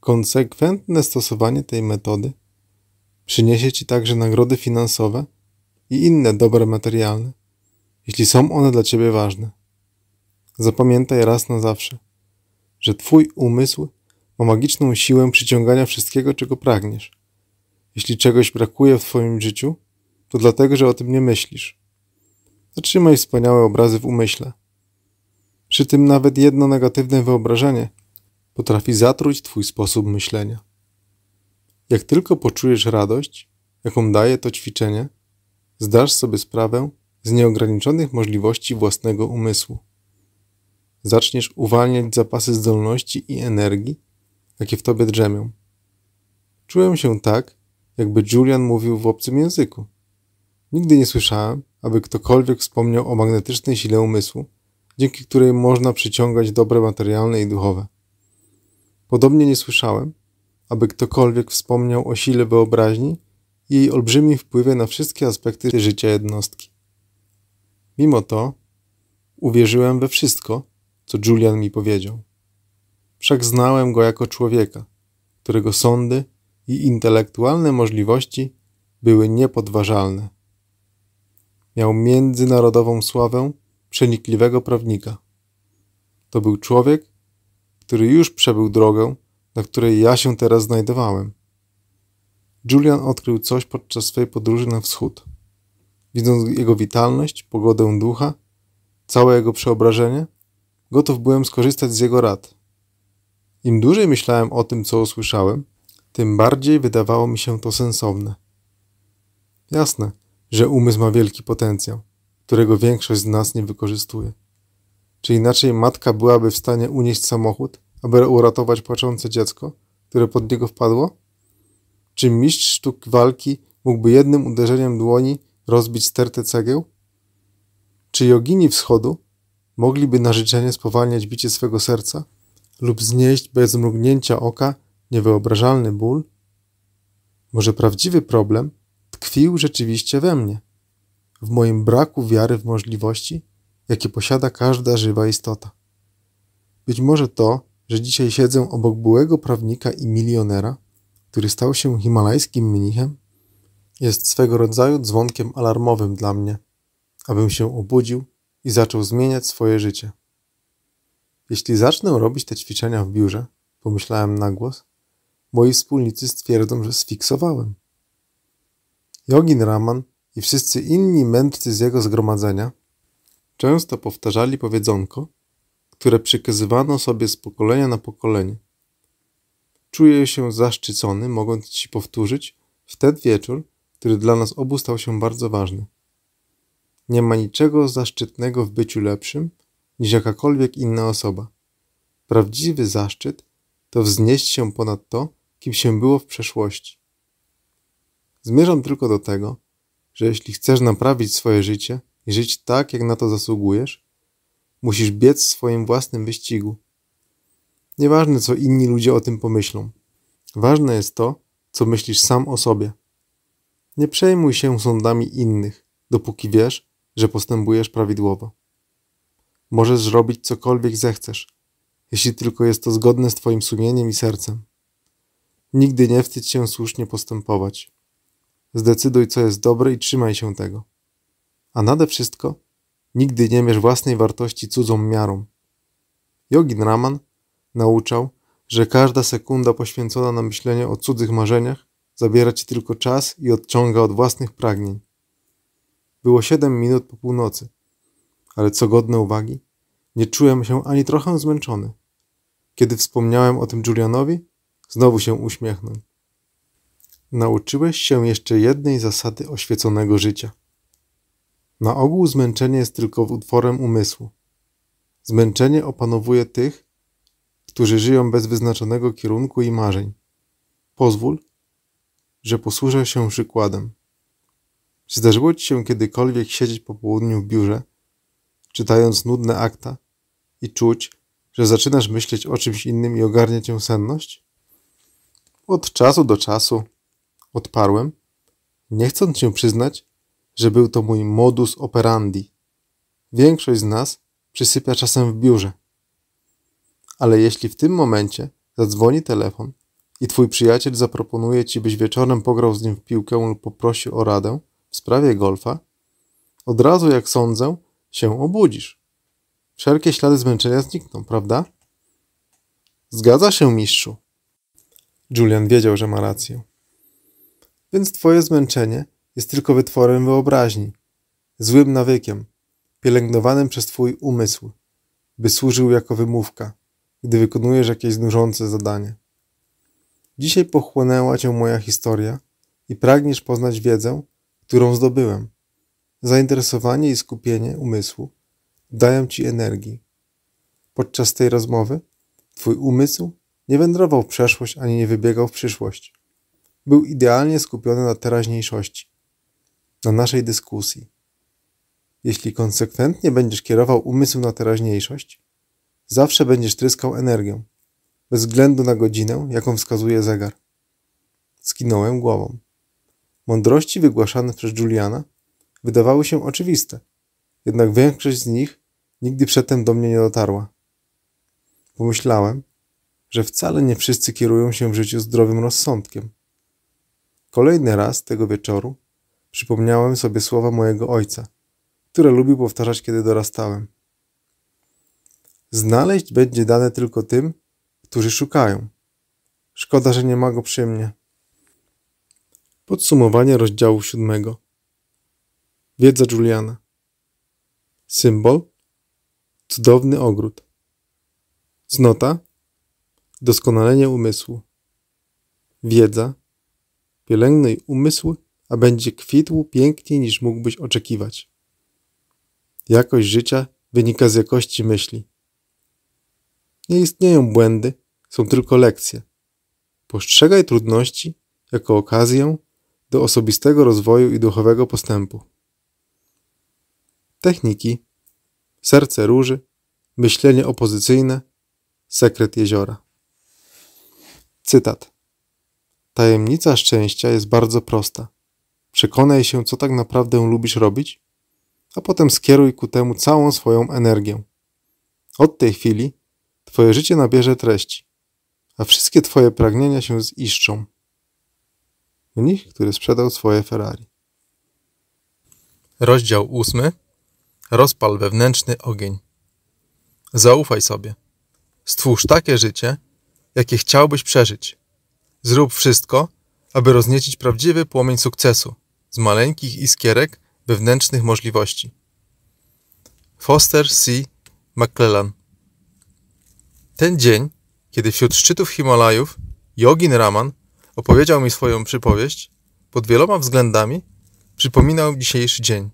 Konsekwentne stosowanie tej metody przyniesie Ci także nagrody finansowe i inne dobre materialne, jeśli są one dla Ciebie ważne. Zapamiętaj raz na zawsze, że Twój umysł ma magiczną siłę przyciągania wszystkiego, czego pragniesz. Jeśli czegoś brakuje w Twoim życiu, to dlatego, że o tym nie myślisz. Zatrzymaj wspaniałe obrazy w umyśle. Przy tym nawet jedno negatywne wyobrażenie potrafi zatruć Twój sposób myślenia. Jak tylko poczujesz radość, jaką daje to ćwiczenie, zdasz sobie sprawę z nieograniczonych możliwości własnego umysłu. Zaczniesz uwalniać zapasy zdolności i energii, jakie w tobie drzemią. Czułem się tak, jakby Julian mówił w obcym języku. Nigdy nie słyszałem, aby ktokolwiek wspomniał o magnetycznej sile umysłu, dzięki której można przyciągać dobre materialne i duchowe. Podobnie nie słyszałem, aby ktokolwiek wspomniał o sile wyobraźni i jej olbrzymim wpływie na wszystkie aspekty życia jednostki. Mimo to uwierzyłem we wszystko, co Julian mi powiedział. Wszak znałem go jako człowieka, którego sądy i intelektualne możliwości były niepodważalne. Miał międzynarodową sławę przenikliwego prawnika. To był człowiek, który już przebył drogę, na której ja się teraz znajdowałem. Julian odkrył coś podczas swojej podróży na wschód. Widząc jego witalność, pogodę ducha, całe jego przeobrażenie, gotów byłem skorzystać z jego rad. Im dłużej myślałem o tym, co usłyszałem, tym bardziej wydawało mi się to sensowne. Jasne, że umysł ma wielki potencjał, którego większość z nas nie wykorzystuje. Czy inaczej matka byłaby w stanie unieść samochód, aby uratować płaczące dziecko, które pod niego wpadło? Czy mistrz sztuk walki mógłby jednym uderzeniem dłoni rozbić stertę cegieł? Czy jogini wschodu mogliby na życzenie spowalniać bicie swego serca lub znieść bez mrugnięcia oka niewyobrażalny ból? Może prawdziwy problem tkwił rzeczywiście we mnie, w moim braku wiary w możliwości, jakie posiada każda żywa istota. Być może to, że dzisiaj siedzę obok byłego prawnika i milionera, który stał się himalajskim mnichem, jest swego rodzaju dzwonkiem alarmowym dla mnie, abym się obudził i zaczął zmieniać swoje życie. Jeśli zacznę robić te ćwiczenia w biurze, pomyślałem na głos, moi wspólnicy stwierdzą, że sfiksowałem. Jogin Raman i wszyscy inni mędrcy z jego zgromadzenia często powtarzali powiedzonko, które przykazywano sobie z pokolenia na pokolenie. Czuję się zaszczycony, mogąc ci powtórzyć w ten wieczór, który dla nas obu stał się bardzo ważny. Nie ma niczego zaszczytnego w byciu lepszym niż jakakolwiek inna osoba. Prawdziwy zaszczyt to wznieść się ponad to, kim się było w przeszłości. Zmierzam tylko do tego, że jeśli chcesz naprawić swoje życie, i żyć tak, jak na to zasługujesz, musisz biec w swoim własnym wyścigu. Nieważne, co inni ludzie o tym pomyślą. Ważne jest to, co myślisz sam o sobie. Nie przejmuj się sądami innych, dopóki wiesz, że postępujesz prawidłowo. Możesz zrobić cokolwiek zechcesz, jeśli tylko jest to zgodne z Twoim sumieniem i sercem. Nigdy nie wstydź się słusznie postępować. Zdecyduj, co jest dobre i trzymaj się tego. A nade wszystko nigdy nie mierz własnej wartości cudzą miarą. Jogin Raman nauczał, że każda sekunda poświęcona na myślenie o cudzych marzeniach zabiera ci tylko czas i odciąga od własnych pragnień. Było siedem minut po północy, ale co godne uwagi, nie czułem się ani trochę zmęczony. Kiedy wspomniałem o tym Julianowi, znowu się uśmiechnął. Nauczyłeś się jeszcze jednej zasady oświeconego życia. Na ogół zmęczenie jest tylko utworem umysłu. Zmęczenie opanowuje tych, którzy żyją bez wyznaczonego kierunku i marzeń. Pozwól, że posłużę się przykładem. Czy zdarzyło ci się kiedykolwiek siedzieć po południu w biurze, czytając nudne akta i czuć, że zaczynasz myśleć o czymś innym i ogarnia cię senność? Od czasu do czasu odparłem, nie chcąc się przyznać, że był to mój modus operandi. Większość z nas przysypia czasem w biurze. Ale jeśli w tym momencie zadzwoni telefon i twój przyjaciel zaproponuje ci, byś wieczorem pograł z nim w piłkę lub poprosił o radę w sprawie golfa, od razu, jak sądzę, się obudzisz. Wszelkie ślady zmęczenia znikną, prawda? Zgadza się, mistrzu. Julian wiedział, że ma rację. Więc twoje zmęczenie jest tylko wytworem wyobraźni, złym nawykiem, pielęgnowanym przez Twój umysł, by służył jako wymówka, gdy wykonujesz jakieś znużące zadanie. Dzisiaj pochłonęła Cię moja historia i pragniesz poznać wiedzę, którą zdobyłem. Zainteresowanie i skupienie umysłu dają Ci energii. Podczas tej rozmowy Twój umysł nie wędrował w przeszłość ani nie wybiegał w przyszłość. Był idealnie skupiony na teraźniejszości na naszej dyskusji. Jeśli konsekwentnie będziesz kierował umysł na teraźniejszość, zawsze będziesz tryskał energią, bez względu na godzinę, jaką wskazuje zegar. Skinąłem głową. Mądrości wygłaszane przez Juliana wydawały się oczywiste, jednak większość z nich nigdy przedtem do mnie nie dotarła. Pomyślałem, że wcale nie wszyscy kierują się w życiu zdrowym rozsądkiem. Kolejny raz tego wieczoru Przypomniałem sobie słowa mojego ojca, które lubił powtarzać, kiedy dorastałem. Znaleźć będzie dane tylko tym, którzy szukają. Szkoda, że nie ma go przy mnie. Podsumowanie rozdziału siódmego. Wiedza Juliana. Symbol. Cudowny ogród. Cnota. Doskonalenie umysłu. Wiedza. Pielęgnuj umysł a będzie kwitł piękniej niż mógłbyś oczekiwać. Jakość życia wynika z jakości myśli. Nie istnieją błędy, są tylko lekcje. Postrzegaj trudności jako okazję do osobistego rozwoju i duchowego postępu. Techniki: serce róży, myślenie opozycyjne, sekret jeziora. Cytat. Tajemnica szczęścia jest bardzo prosta. Przekonaj się, co tak naprawdę lubisz robić, a potem skieruj ku temu całą swoją energię. Od tej chwili Twoje życie nabierze treści, a wszystkie Twoje pragnienia się ziszczą. Mnich, który sprzedał swoje Ferrari. Rozdział ósmy. Rozpal wewnętrzny ogień. Zaufaj sobie. Stwórz takie życie, jakie chciałbyś przeżyć. Zrób wszystko, aby rozniecić prawdziwy płomień sukcesu z maleńkich iskierek wewnętrznych możliwości. Foster C. McClellan Ten dzień, kiedy wśród szczytów Himalajów Jogin Raman opowiedział mi swoją przypowieść, pod wieloma względami przypominał dzisiejszy dzień,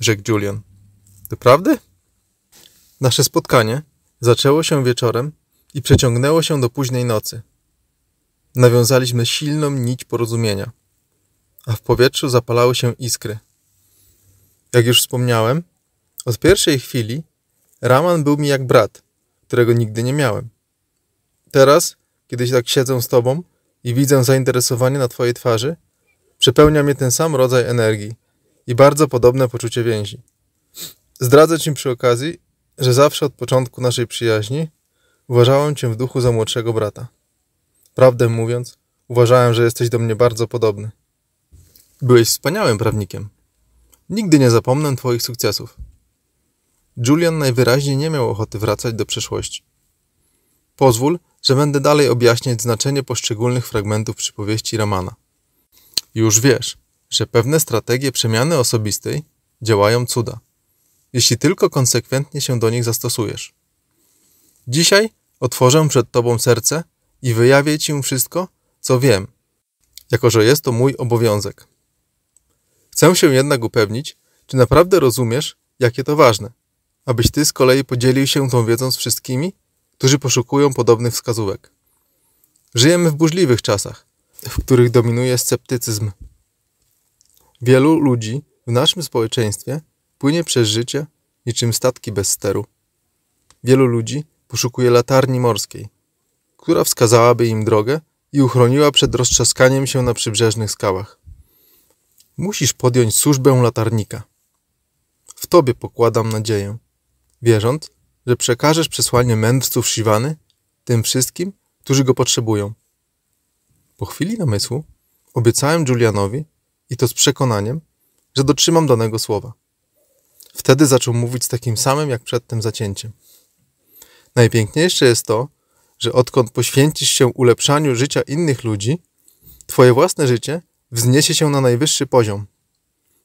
rzekł Julian. Doprawdy? Nasze spotkanie zaczęło się wieczorem i przeciągnęło się do późnej nocy. Nawiązaliśmy silną nić porozumienia – a w powietrzu zapalały się iskry. Jak już wspomniałem, od pierwszej chwili Raman był mi jak brat, którego nigdy nie miałem. Teraz, kiedy tak siedzę z tobą i widzę zainteresowanie na twojej twarzy, przepełnia mnie ten sam rodzaj energii i bardzo podobne poczucie więzi. Zdradzę ci przy okazji, że zawsze od początku naszej przyjaźni uważałem cię w duchu za młodszego brata. Prawdę mówiąc, uważałem, że jesteś do mnie bardzo podobny. Byłeś wspaniałym prawnikiem. Nigdy nie zapomnę Twoich sukcesów. Julian najwyraźniej nie miał ochoty wracać do przeszłości. Pozwól, że będę dalej objaśniać znaczenie poszczególnych fragmentów przypowieści Ramana. Już wiesz, że pewne strategie przemiany osobistej działają cuda, jeśli tylko konsekwentnie się do nich zastosujesz. Dzisiaj otworzę przed Tobą serce i wyjawię Ci wszystko, co wiem, jako że jest to mój obowiązek. Chcę się jednak upewnić, czy naprawdę rozumiesz, jakie to ważne, abyś ty z kolei podzielił się tą wiedzą z wszystkimi, którzy poszukują podobnych wskazówek. Żyjemy w burzliwych czasach, w których dominuje sceptycyzm. Wielu ludzi w naszym społeczeństwie płynie przez życie niczym statki bez steru. Wielu ludzi poszukuje latarni morskiej, która wskazałaby im drogę i uchroniła przed roztrzaskaniem się na przybrzeżnych skałach musisz podjąć służbę latarnika. W tobie pokładam nadzieję, wierząc, że przekażesz przesłanie mędrców Siwany tym wszystkim, którzy go potrzebują. Po chwili namysłu obiecałem Julianowi, i to z przekonaniem, że dotrzymam danego słowa. Wtedy zaczął mówić z takim samym jak przed tym zacięciem. Najpiękniejsze jest to, że odkąd poświęcisz się ulepszaniu życia innych ludzi, twoje własne życie wzniesie się na najwyższy poziom.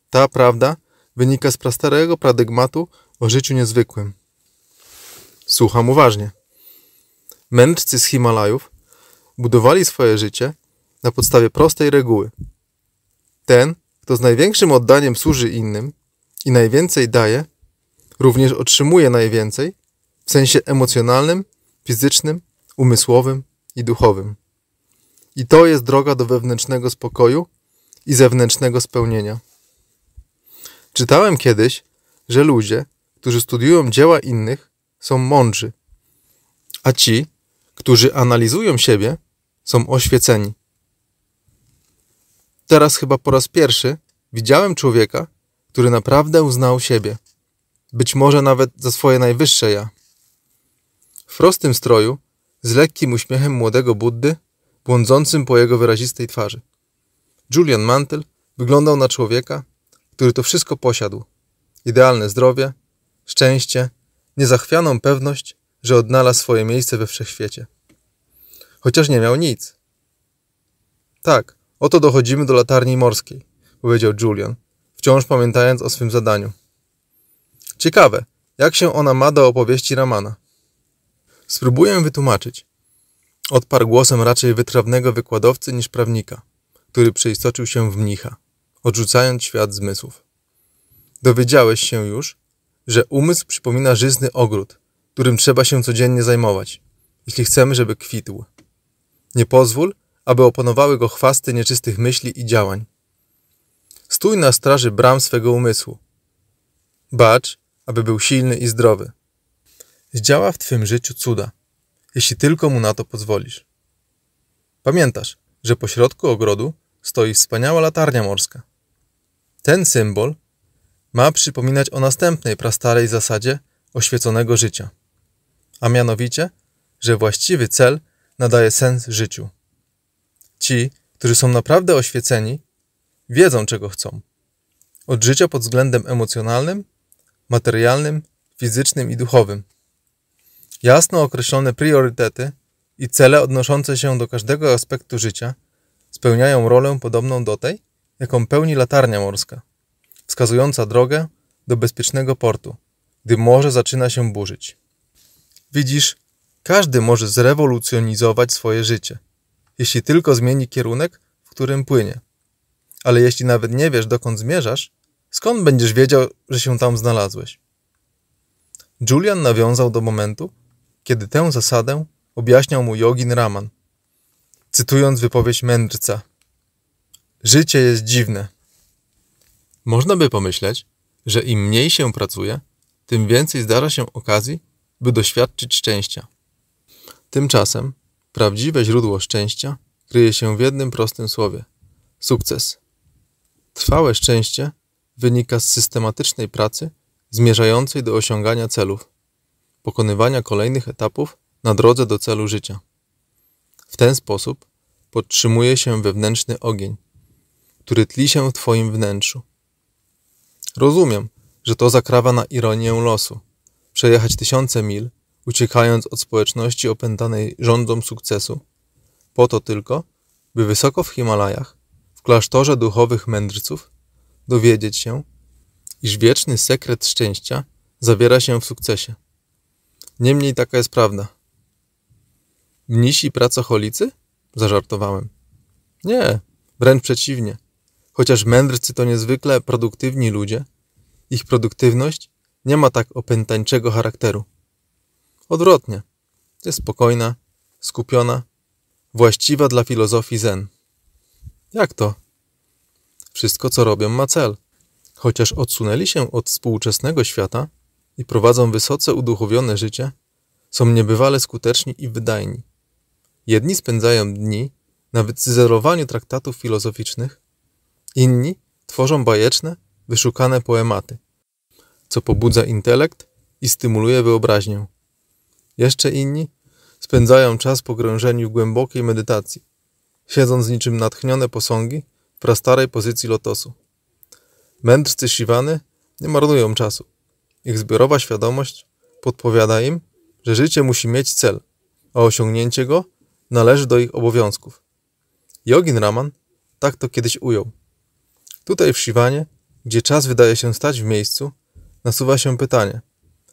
Ta prawda wynika z prastarego paradygmatu o życiu niezwykłym. Słucham uważnie. Mędrcy z Himalajów budowali swoje życie na podstawie prostej reguły. Ten, kto z największym oddaniem służy innym i najwięcej daje, również otrzymuje najwięcej w sensie emocjonalnym, fizycznym, umysłowym i duchowym. I to jest droga do wewnętrznego spokoju i zewnętrznego spełnienia. Czytałem kiedyś, że ludzie, którzy studiują dzieła innych, są mądrzy, a ci, którzy analizują siebie, są oświeceni. Teraz chyba po raz pierwszy widziałem człowieka, który naprawdę uznał siebie, być może nawet za swoje najwyższe ja. W prostym stroju, z lekkim uśmiechem młodego Buddy, błądzącym po jego wyrazistej twarzy. Julian Mantel wyglądał na człowieka, który to wszystko posiadł. Idealne zdrowie, szczęście, niezachwianą pewność, że odnalazł swoje miejsce we wszechświecie. Chociaż nie miał nic. Tak, oto dochodzimy do latarni morskiej, powiedział Julian, wciąż pamiętając o swym zadaniu. Ciekawe, jak się ona ma do opowieści Ramana. Spróbuję wytłumaczyć. Odparł głosem raczej wytrawnego wykładowcy niż prawnika który przeistoczył się w mnicha, odrzucając świat zmysłów. Dowiedziałeś się już, że umysł przypomina żyzny ogród, którym trzeba się codziennie zajmować, jeśli chcemy, żeby kwitł. Nie pozwól, aby opanowały go chwasty nieczystych myśli i działań. Stój na straży bram swego umysłu. Bacz, aby był silny i zdrowy. Zdziała w Twym życiu cuda, jeśli tylko mu na to pozwolisz. Pamiętasz, że pośrodku ogrodu stoi wspaniała latarnia morska. Ten symbol ma przypominać o następnej prastarej zasadzie oświeconego życia, a mianowicie, że właściwy cel nadaje sens życiu. Ci, którzy są naprawdę oświeceni, wiedzą czego chcą. Od życia pod względem emocjonalnym, materialnym, fizycznym i duchowym. Jasno określone priorytety i cele odnoszące się do każdego aspektu życia – spełniają rolę podobną do tej, jaką pełni latarnia morska, wskazująca drogę do bezpiecznego portu, gdy morze zaczyna się burzyć. Widzisz, każdy może zrewolucjonizować swoje życie, jeśli tylko zmieni kierunek, w którym płynie. Ale jeśli nawet nie wiesz, dokąd zmierzasz, skąd będziesz wiedział, że się tam znalazłeś? Julian nawiązał do momentu, kiedy tę zasadę objaśniał mu jogin Raman, cytując wypowiedź mędrca. Życie jest dziwne. Można by pomyśleć, że im mniej się pracuje, tym więcej zdarza się okazji, by doświadczyć szczęścia. Tymczasem prawdziwe źródło szczęścia kryje się w jednym prostym słowie sukces. Trwałe szczęście wynika z systematycznej pracy zmierzającej do osiągania celów, pokonywania kolejnych etapów na drodze do celu życia. W ten sposób podtrzymuje się wewnętrzny ogień, który tli się w Twoim wnętrzu. Rozumiem, że to zakrawa na ironię losu. Przejechać tysiące mil, uciekając od społeczności opętanej rządzą sukcesu, po to tylko, by wysoko w Himalajach, w klasztorze duchowych mędrców, dowiedzieć się, iż wieczny sekret szczęścia zawiera się w sukcesie. Niemniej taka jest prawda. Mnisi pracocholicy? Zażartowałem. Nie, wręcz przeciwnie. Chociaż mędrcy to niezwykle produktywni ludzie, ich produktywność nie ma tak opętańczego charakteru. Odwrotnie, jest spokojna, skupiona, właściwa dla filozofii zen. Jak to? Wszystko, co robią, ma cel. Chociaż odsunęli się od współczesnego świata i prowadzą wysoce uduchowione życie, są niebywale skuteczni i wydajni. Jedni spędzają dni na wycyzerowaniu traktatów filozoficznych, inni tworzą bajeczne, wyszukane poematy, co pobudza intelekt i stymuluje wyobraźnię. Jeszcze inni spędzają czas pogrążeni w głębokiej medytacji, siedząc niczym natchnione posągi w prastarej pozycji lotosu. Mędrcy Siwany nie marnują czasu. Ich zbiorowa świadomość podpowiada im, że życie musi mieć cel, a osiągnięcie go – należy do ich obowiązków. Jogin Raman tak to kiedyś ujął. Tutaj w Siwanie, gdzie czas wydaje się stać w miejscu, nasuwa się pytanie,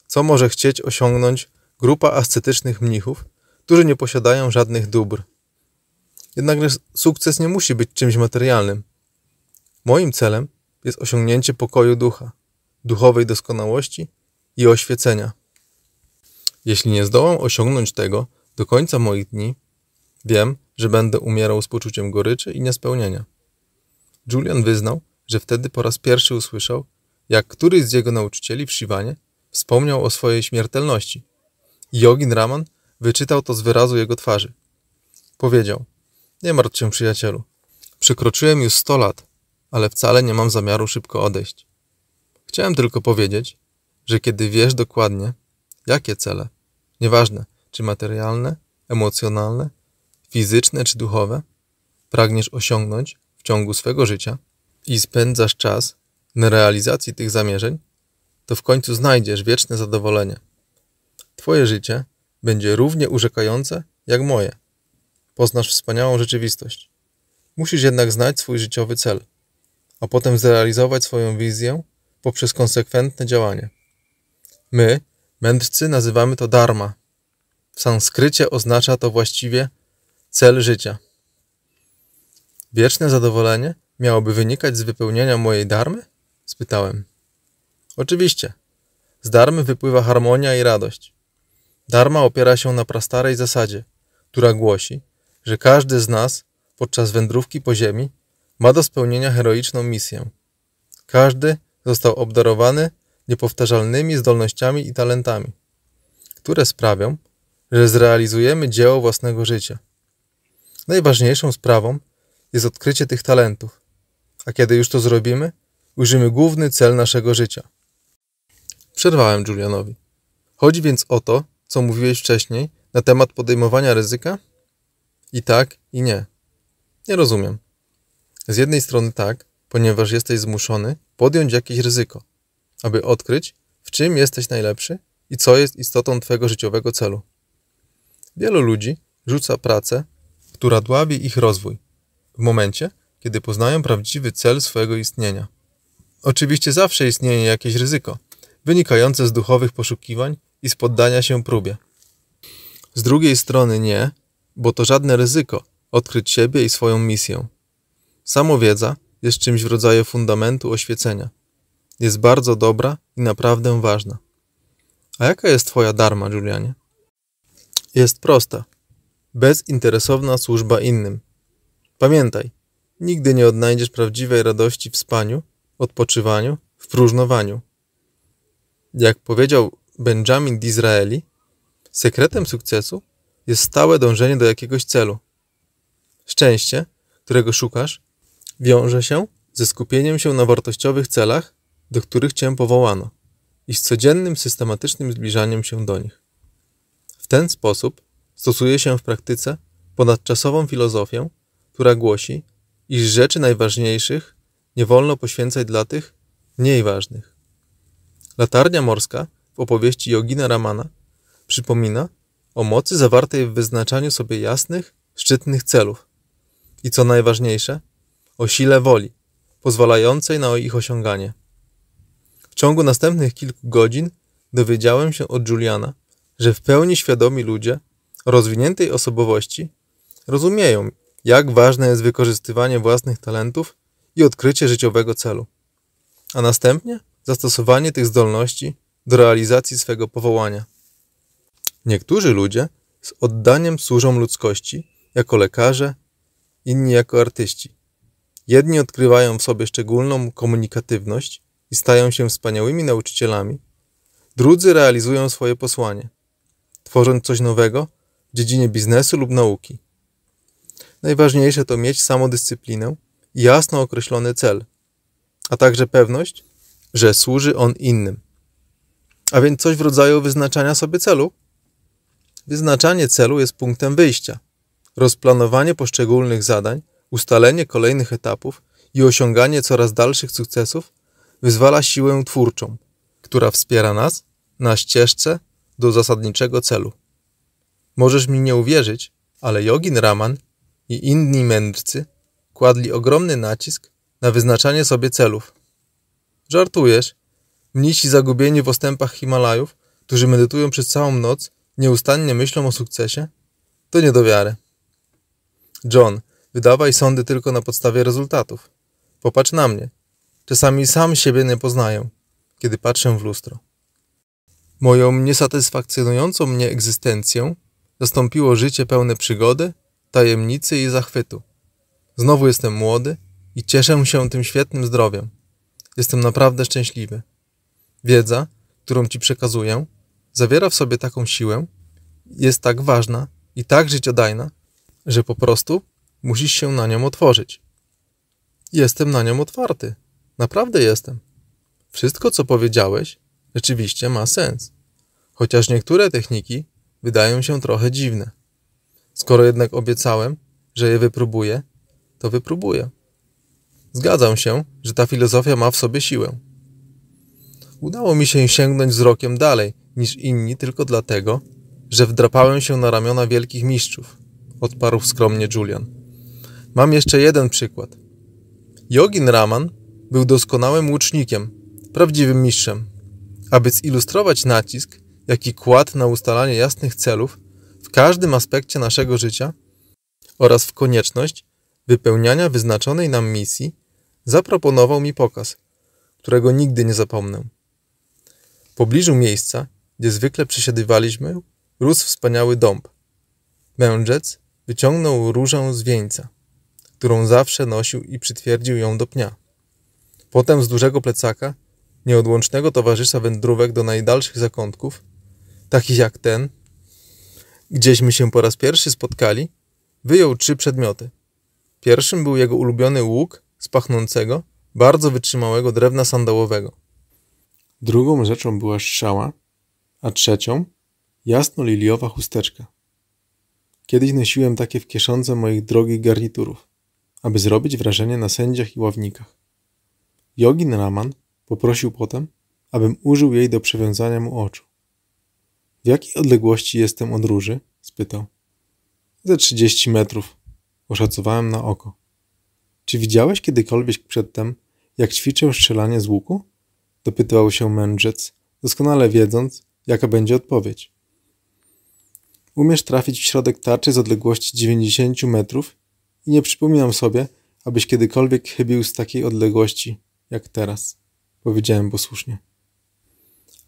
co może chcieć osiągnąć grupa ascetycznych mnichów, którzy nie posiadają żadnych dóbr. Jednakże sukces nie musi być czymś materialnym. Moim celem jest osiągnięcie pokoju ducha, duchowej doskonałości i oświecenia. Jeśli nie zdołam osiągnąć tego do końca moich dni, Wiem, że będę umierał z poczuciem goryczy i niespełnienia. Julian wyznał, że wtedy po raz pierwszy usłyszał, jak któryś z jego nauczycieli w Shiwanie wspomniał o swojej śmiertelności. Jogin Raman wyczytał to z wyrazu jego twarzy. Powiedział: Nie martw się, przyjacielu. Przekroczyłem już 100 lat, ale wcale nie mam zamiaru szybko odejść. Chciałem tylko powiedzieć, że kiedy wiesz dokładnie, jakie cele, nieważne czy materialne, emocjonalne fizyczne czy duchowe, pragniesz osiągnąć w ciągu swego życia i spędzasz czas na realizacji tych zamierzeń, to w końcu znajdziesz wieczne zadowolenie. Twoje życie będzie równie urzekające jak moje. Poznasz wspaniałą rzeczywistość. Musisz jednak znać swój życiowy cel, a potem zrealizować swoją wizję poprzez konsekwentne działanie. My, mędrcy, nazywamy to dharma. W sanskrycie oznacza to właściwie Cel życia. Wieczne zadowolenie miałoby wynikać z wypełnienia mojej darmy? spytałem. Oczywiście. Z darmy wypływa harmonia i radość. Darma opiera się na prastarej zasadzie, która głosi, że każdy z nas podczas wędrówki po ziemi ma do spełnienia heroiczną misję. Każdy został obdarowany niepowtarzalnymi zdolnościami i talentami, które sprawią, że zrealizujemy dzieło własnego życia. Najważniejszą sprawą jest odkrycie tych talentów, a kiedy już to zrobimy, ujrzymy główny cel naszego życia. Przerwałem Julianowi. Chodzi więc o to, co mówiłeś wcześniej na temat podejmowania ryzyka? I tak, i nie. Nie rozumiem. Z jednej strony tak, ponieważ jesteś zmuszony podjąć jakieś ryzyko, aby odkryć, w czym jesteś najlepszy i co jest istotą Twojego życiowego celu. Wielu ludzi rzuca pracę która dławi ich rozwój, w momencie, kiedy poznają prawdziwy cel swojego istnienia. Oczywiście zawsze istnieje jakieś ryzyko, wynikające z duchowych poszukiwań i z poddania się próbie. Z drugiej strony nie, bo to żadne ryzyko odkryć siebie i swoją misję. Samowiedza jest czymś w rodzaju fundamentu oświecenia. Jest bardzo dobra i naprawdę ważna. A jaka jest Twoja darma, Julianie? Jest prosta. Bezinteresowna służba innym. Pamiętaj, nigdy nie odnajdziesz prawdziwej radości w spaniu, odpoczywaniu, w próżnowaniu. Jak powiedział Benjamin Disraeli, sekretem sukcesu jest stałe dążenie do jakiegoś celu. Szczęście, którego szukasz, wiąże się ze skupieniem się na wartościowych celach, do których cię powołano, i z codziennym systematycznym zbliżaniem się do nich. W ten sposób Stosuje się w praktyce ponadczasową filozofię, która głosi, iż rzeczy najważniejszych nie wolno poświęcać dla tych mniej ważnych. Latarnia morska w opowieści Jogina Ramana przypomina o mocy zawartej w wyznaczaniu sobie jasnych, szczytnych celów i co najważniejsze, o sile woli, pozwalającej na ich osiąganie. W ciągu następnych kilku godzin dowiedziałem się od Juliana, że w pełni świadomi ludzie rozwiniętej osobowości rozumieją, jak ważne jest wykorzystywanie własnych talentów i odkrycie życiowego celu, a następnie zastosowanie tych zdolności do realizacji swego powołania. Niektórzy ludzie z oddaniem służą ludzkości jako lekarze, inni jako artyści. Jedni odkrywają w sobie szczególną komunikatywność i stają się wspaniałymi nauczycielami, drudzy realizują swoje posłanie, tworząc coś nowego dziedzinie biznesu lub nauki. Najważniejsze to mieć samodyscyplinę i jasno określony cel, a także pewność, że służy on innym. A więc coś w rodzaju wyznaczania sobie celu. Wyznaczanie celu jest punktem wyjścia. Rozplanowanie poszczególnych zadań, ustalenie kolejnych etapów i osiąganie coraz dalszych sukcesów wyzwala siłę twórczą, która wspiera nas na ścieżce do zasadniczego celu. Możesz mi nie uwierzyć, ale Jogin Raman i inni mędrcy kładli ogromny nacisk na wyznaczanie sobie celów. Żartujesz? Mnisi zagubieni w ostępach Himalajów, którzy medytują przez całą noc, nieustannie myślą o sukcesie? To nie do wiary. John, wydawaj sądy tylko na podstawie rezultatów. Popatrz na mnie. Czasami sam siebie nie poznaję, kiedy patrzę w lustro. Moją niesatysfakcjonującą mnie egzystencję zastąpiło życie pełne przygody, tajemnicy i zachwytu. Znowu jestem młody i cieszę się tym świetnym zdrowiem. Jestem naprawdę szczęśliwy. Wiedza, którą Ci przekazuję, zawiera w sobie taką siłę, jest tak ważna i tak życiodajna, że po prostu musisz się na nią otworzyć. Jestem na nią otwarty. Naprawdę jestem. Wszystko, co powiedziałeś, rzeczywiście ma sens. Chociaż niektóre techniki wydają się trochę dziwne. Skoro jednak obiecałem, że je wypróbuję, to wypróbuję. Zgadzam się, że ta filozofia ma w sobie siłę. Udało mi się sięgnąć wzrokiem dalej niż inni tylko dlatego, że wdrapałem się na ramiona wielkich mistrzów, odparł skromnie Julian. Mam jeszcze jeden przykład. Jogin Raman był doskonałym łucznikiem, prawdziwym mistrzem. Aby zilustrować nacisk, jak i na ustalanie jasnych celów w każdym aspekcie naszego życia oraz w konieczność wypełniania wyznaczonej nam misji, zaproponował mi pokaz, którego nigdy nie zapomnę. W pobliżu miejsca, gdzie zwykle przesiadywaliśmy, rósł wspaniały dąb. Mędrzec wyciągnął różę z wieńca, którą zawsze nosił i przytwierdził ją do pnia. Potem z dużego plecaka, nieodłącznego towarzysza wędrówek do najdalszych zakątków, takich jak ten, gdzieśmy się po raz pierwszy spotkali, wyjął trzy przedmioty. Pierwszym był jego ulubiony łuk z pachnącego, bardzo wytrzymałego drewna sandałowego. Drugą rzeczą była strzała, a trzecią jasno-liliowa chusteczka. Kiedyś nosiłem takie w kieszonce moich drogich garniturów, aby zrobić wrażenie na sędziach i ławnikach. Jogin Raman poprosił potem, abym użył jej do przewiązania mu oczu. W jakiej odległości jestem od róży? spytał. Ze 30 metrów. Oszacowałem na oko. Czy widziałeś kiedykolwiek przedtem, jak ćwiczę strzelanie z łuku? Dopytywał się mędrzec, doskonale wiedząc, jaka będzie odpowiedź. Umiesz trafić w środek tarczy z odległości 90 metrów i nie przypominam sobie, abyś kiedykolwiek chybił z takiej odległości jak teraz, powiedziałem posłusznie.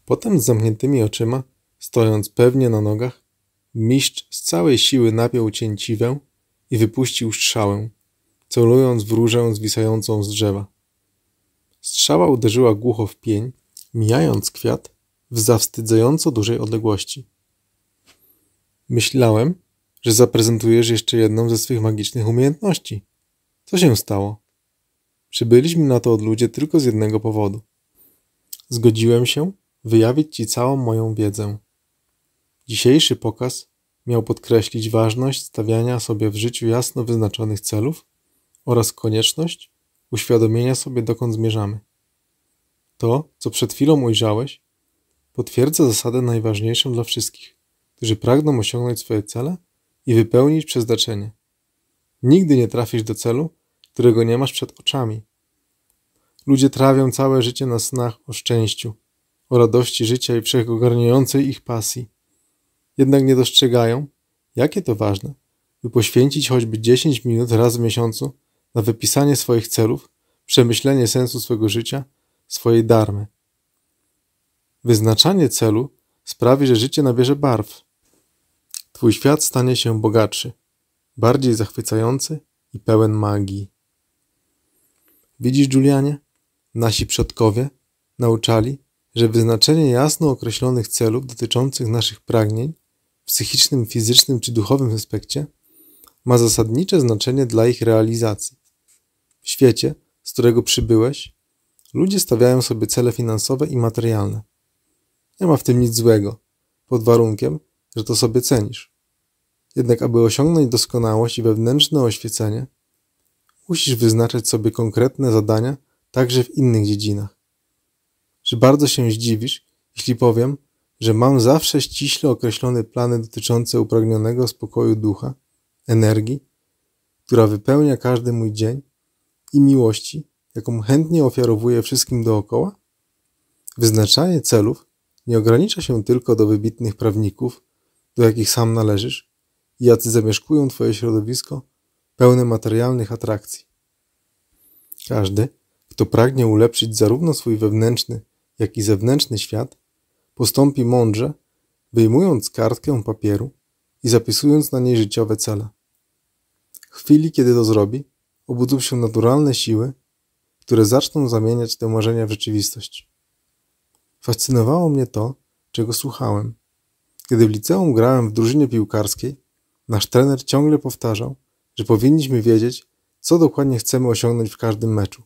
Potem z zamkniętymi oczyma Stojąc pewnie na nogach, mistrz z całej siły napiął cięciwę i wypuścił strzałę, celując w różę zwisającą z drzewa. Strzała uderzyła głucho w pień, mijając kwiat w zawstydzająco dużej odległości. Myślałem, że zaprezentujesz jeszcze jedną ze swych magicznych umiejętności. Co się stało? Przybyliśmy na to od ludzie tylko z jednego powodu. Zgodziłem się wyjawić ci całą moją wiedzę. Dzisiejszy pokaz miał podkreślić ważność stawiania sobie w życiu jasno wyznaczonych celów oraz konieczność uświadomienia sobie, dokąd zmierzamy. To, co przed chwilą ujrzałeś, potwierdza zasadę najważniejszą dla wszystkich, którzy pragną osiągnąć swoje cele i wypełnić przeznaczenie. Nigdy nie trafisz do celu, którego nie masz przed oczami. Ludzie trawią całe życie na snach o szczęściu, o radości życia i wszechogarniającej ich pasji jednak nie dostrzegają, jakie to ważne, by poświęcić choćby 10 minut raz w miesiącu na wypisanie swoich celów, przemyślenie sensu swego życia, swojej darmy. Wyznaczanie celu sprawi, że życie nabierze barw. Twój świat stanie się bogatszy, bardziej zachwycający i pełen magii. Widzisz, Julianie? Nasi przodkowie nauczali, że wyznaczenie jasno określonych celów dotyczących naszych pragnień psychicznym, fizycznym czy duchowym aspekcie, ma zasadnicze znaczenie dla ich realizacji. W świecie, z którego przybyłeś, ludzie stawiają sobie cele finansowe i materialne. Nie ma w tym nic złego, pod warunkiem, że to sobie cenisz. Jednak, aby osiągnąć doskonałość i wewnętrzne oświecenie, musisz wyznaczać sobie konkretne zadania także w innych dziedzinach. Że bardzo się zdziwisz, jeśli powiem, że mam zawsze ściśle określone plany dotyczące upragnionego spokoju ducha, energii, która wypełnia każdy mój dzień i miłości, jaką chętnie ofiarowuję wszystkim dookoła? Wyznaczanie celów nie ogranicza się tylko do wybitnych prawników, do jakich sam należysz i jacy zamieszkują Twoje środowisko pełne materialnych atrakcji. Każdy, kto pragnie ulepszyć zarówno swój wewnętrzny, jak i zewnętrzny świat, postąpi mądrze, wyjmując kartkę papieru i zapisując na niej życiowe cele. W chwili, kiedy to zrobi, obudzą się naturalne siły, które zaczną zamieniać te marzenia w rzeczywistość. Fascynowało mnie to, czego słuchałem. Kiedy w liceum grałem w drużynie piłkarskiej, nasz trener ciągle powtarzał, że powinniśmy wiedzieć, co dokładnie chcemy osiągnąć w każdym meczu.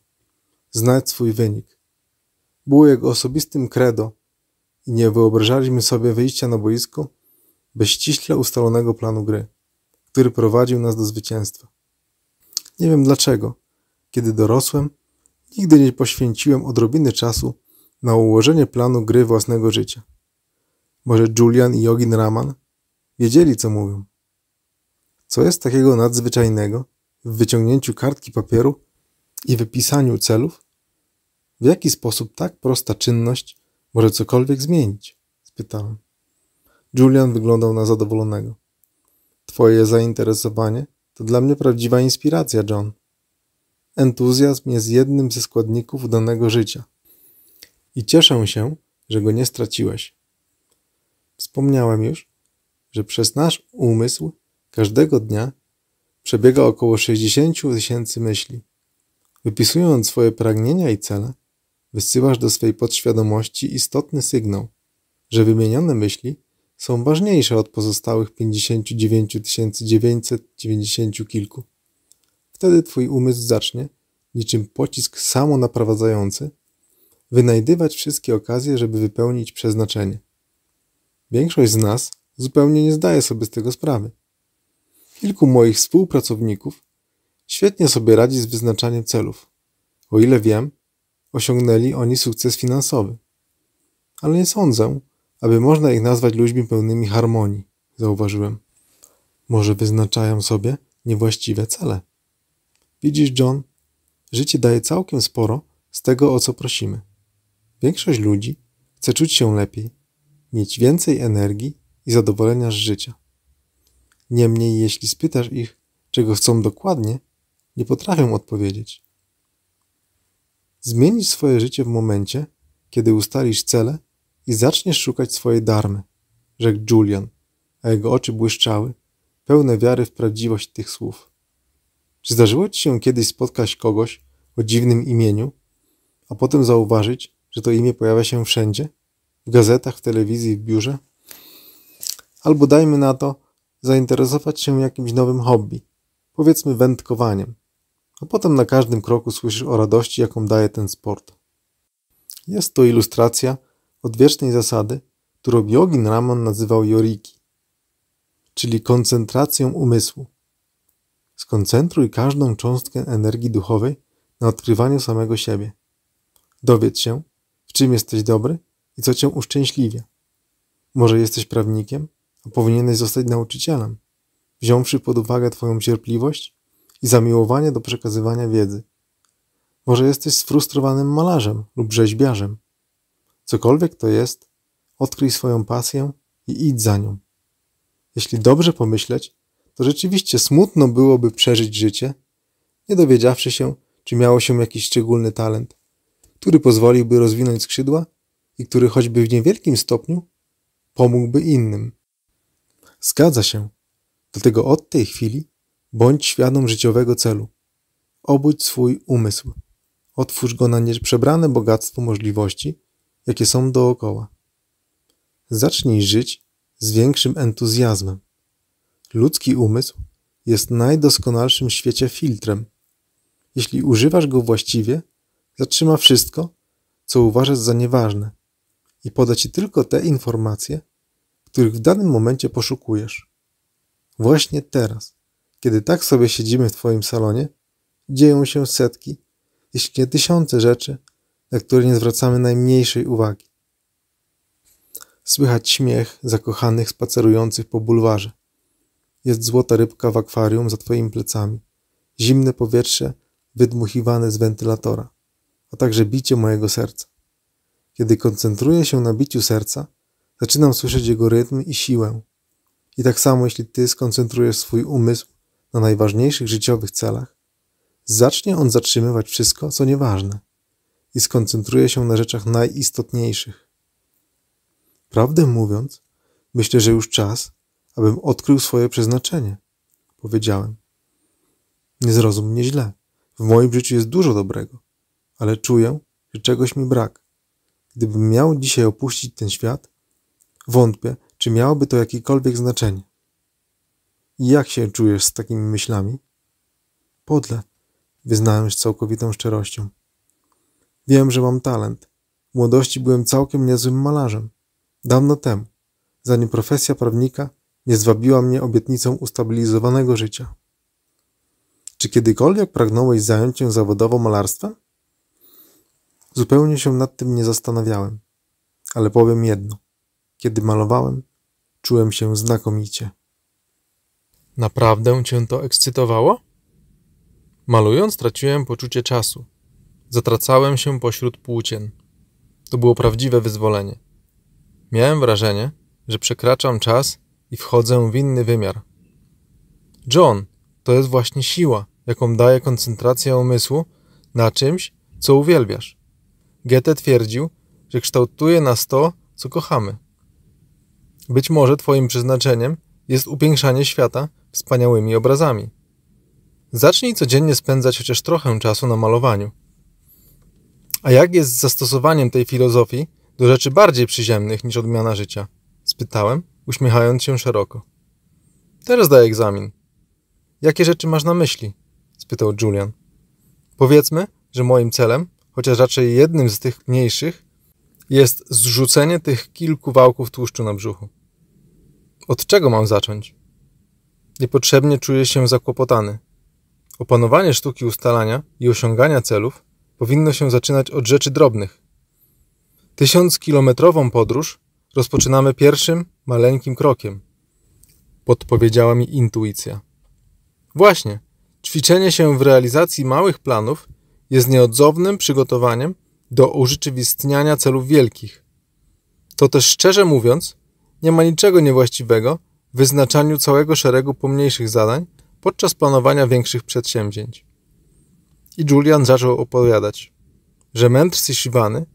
Znać swój wynik. Było jego osobistym credo, i nie wyobrażaliśmy sobie wyjścia na boisko bez ściśle ustalonego planu gry, który prowadził nas do zwycięstwa. Nie wiem dlaczego, kiedy dorosłem, nigdy nie poświęciłem odrobiny czasu na ułożenie planu gry własnego życia. Może Julian i Jogin Raman wiedzieli, co mówią. Co jest takiego nadzwyczajnego w wyciągnięciu kartki papieru i wypisaniu celów? W jaki sposób tak prosta czynność może cokolwiek zmienić? spytałem. Julian wyglądał na zadowolonego. Twoje zainteresowanie to dla mnie prawdziwa inspiracja, John. Entuzjazm jest jednym ze składników danego życia. I cieszę się, że go nie straciłeś. Wspomniałem już, że przez nasz umysł każdego dnia przebiega około 60 tysięcy myśli. Wypisując swoje pragnienia i cele, wysyłasz do swej podświadomości istotny sygnał, że wymienione myśli są ważniejsze od pozostałych 59 990 kilku. Wtedy twój umysł zacznie, niczym pocisk samonaprowadzający, wynajdywać wszystkie okazje, żeby wypełnić przeznaczenie. Większość z nas zupełnie nie zdaje sobie z tego sprawy. Kilku moich współpracowników świetnie sobie radzi z wyznaczaniem celów. O ile wiem, osiągnęli oni sukces finansowy. Ale nie sądzę, aby można ich nazwać ludźmi pełnymi harmonii, zauważyłem. Może wyznaczają sobie niewłaściwe cele. Widzisz, John, życie daje całkiem sporo z tego, o co prosimy. Większość ludzi chce czuć się lepiej, mieć więcej energii i zadowolenia z życia. Niemniej, jeśli spytasz ich, czego chcą dokładnie, nie potrafią odpowiedzieć. Zmienisz swoje życie w momencie, kiedy ustalisz cele i zaczniesz szukać swojej darmy, rzekł Julian, a jego oczy błyszczały, pełne wiary w prawdziwość tych słów. Czy zdarzyło ci się kiedyś spotkać kogoś o dziwnym imieniu, a potem zauważyć, że to imię pojawia się wszędzie? W gazetach, w telewizji, w biurze? Albo dajmy na to, zainteresować się jakimś nowym hobby, powiedzmy wędkowaniem a potem na każdym kroku słyszysz o radości, jaką daje ten sport. Jest to ilustracja odwiecznej zasady, którą Jogin Ramon nazywał joriki, czyli koncentracją umysłu. Skoncentruj każdą cząstkę energii duchowej na odkrywaniu samego siebie. Dowiedz się, w czym jesteś dobry i co cię uszczęśliwia. Może jesteś prawnikiem, a powinieneś zostać nauczycielem. Wziąwszy pod uwagę Twoją cierpliwość, i zamiłowanie do przekazywania wiedzy. Może jesteś sfrustrowanym malarzem lub rzeźbiarzem. Cokolwiek to jest, odkryj swoją pasję i idź za nią. Jeśli dobrze pomyśleć, to rzeczywiście smutno byłoby przeżyć życie, nie dowiedziawszy się, czy miało się jakiś szczególny talent, który pozwoliłby rozwinąć skrzydła i który choćby w niewielkim stopniu pomógłby innym. Zgadza się. Dlatego od tej chwili Bądź świadom życiowego celu. Obudź swój umysł. Otwórz go na nieprzebrane bogactwo możliwości, jakie są dookoła. Zacznij żyć z większym entuzjazmem. Ludzki umysł jest najdoskonalszym w świecie filtrem. Jeśli używasz go właściwie, zatrzyma wszystko, co uważasz za nieważne i poda ci tylko te informacje, których w danym momencie poszukujesz. Właśnie teraz kiedy tak sobie siedzimy w Twoim salonie, dzieją się setki, jeśli nie tysiące rzeczy, na które nie zwracamy najmniejszej uwagi. Słychać śmiech zakochanych spacerujących po bulwarze. Jest złota rybka w akwarium za Twoimi plecami. Zimne powietrze wydmuchiwane z wentylatora, a także bicie mojego serca. Kiedy koncentruję się na biciu serca, zaczynam słyszeć jego rytm i siłę. I tak samo, jeśli Ty skoncentrujesz swój umysł na najważniejszych życiowych celach, zacznie on zatrzymywać wszystko, co nieważne i skoncentruje się na rzeczach najistotniejszych. Prawdę mówiąc, myślę, że już czas, abym odkrył swoje przeznaczenie, powiedziałem. Nie zrozum mnie źle. W moim życiu jest dużo dobrego, ale czuję, że czegoś mi brak. Gdybym miał dzisiaj opuścić ten świat, wątpię, czy miałoby to jakiekolwiek znaczenie. Jak się czujesz z takimi myślami? Podle, wyznałem z całkowitą szczerością. Wiem, że mam talent. W młodości byłem całkiem niezłym malarzem. Dawno temu, zanim profesja prawnika nie zwabiła mnie obietnicą ustabilizowanego życia. Czy kiedykolwiek pragnąłeś zająć się zawodowo malarstwem? Zupełnie się nad tym nie zastanawiałem, ale powiem jedno. Kiedy malowałem, czułem się znakomicie. Naprawdę cię to ekscytowało? Malując, traciłem poczucie czasu. Zatracałem się pośród płócien. To było prawdziwe wyzwolenie. Miałem wrażenie, że przekraczam czas i wchodzę w inny wymiar. John, to jest właśnie siła, jaką daje koncentracja umysłu na czymś, co uwielbiasz. Goethe twierdził, że kształtuje nas to, co kochamy. Być może Twoim przeznaczeniem jest upiększanie świata wspaniałymi obrazami. Zacznij codziennie spędzać chociaż trochę czasu na malowaniu. A jak jest z zastosowaniem tej filozofii do rzeczy bardziej przyziemnych niż odmiana życia? spytałem, uśmiechając się szeroko. Teraz daję egzamin. Jakie rzeczy masz na myśli? spytał Julian. Powiedzmy, że moim celem, chociaż raczej jednym z tych mniejszych, jest zrzucenie tych kilku wałków tłuszczu na brzuchu. Od czego mam zacząć? niepotrzebnie czuje się zakłopotany. Opanowanie sztuki ustalania i osiągania celów powinno się zaczynać od rzeczy drobnych. Tysiąckilometrową podróż rozpoczynamy pierwszym, maleńkim krokiem. Podpowiedziała mi intuicja. Właśnie, ćwiczenie się w realizacji małych planów jest nieodzownym przygotowaniem do urzeczywistniania celów wielkich. To też szczerze mówiąc, nie ma niczego niewłaściwego wyznaczaniu całego szeregu pomniejszych zadań podczas planowania większych przedsięwzięć. I Julian zaczął opowiadać, że mędrcy Shivany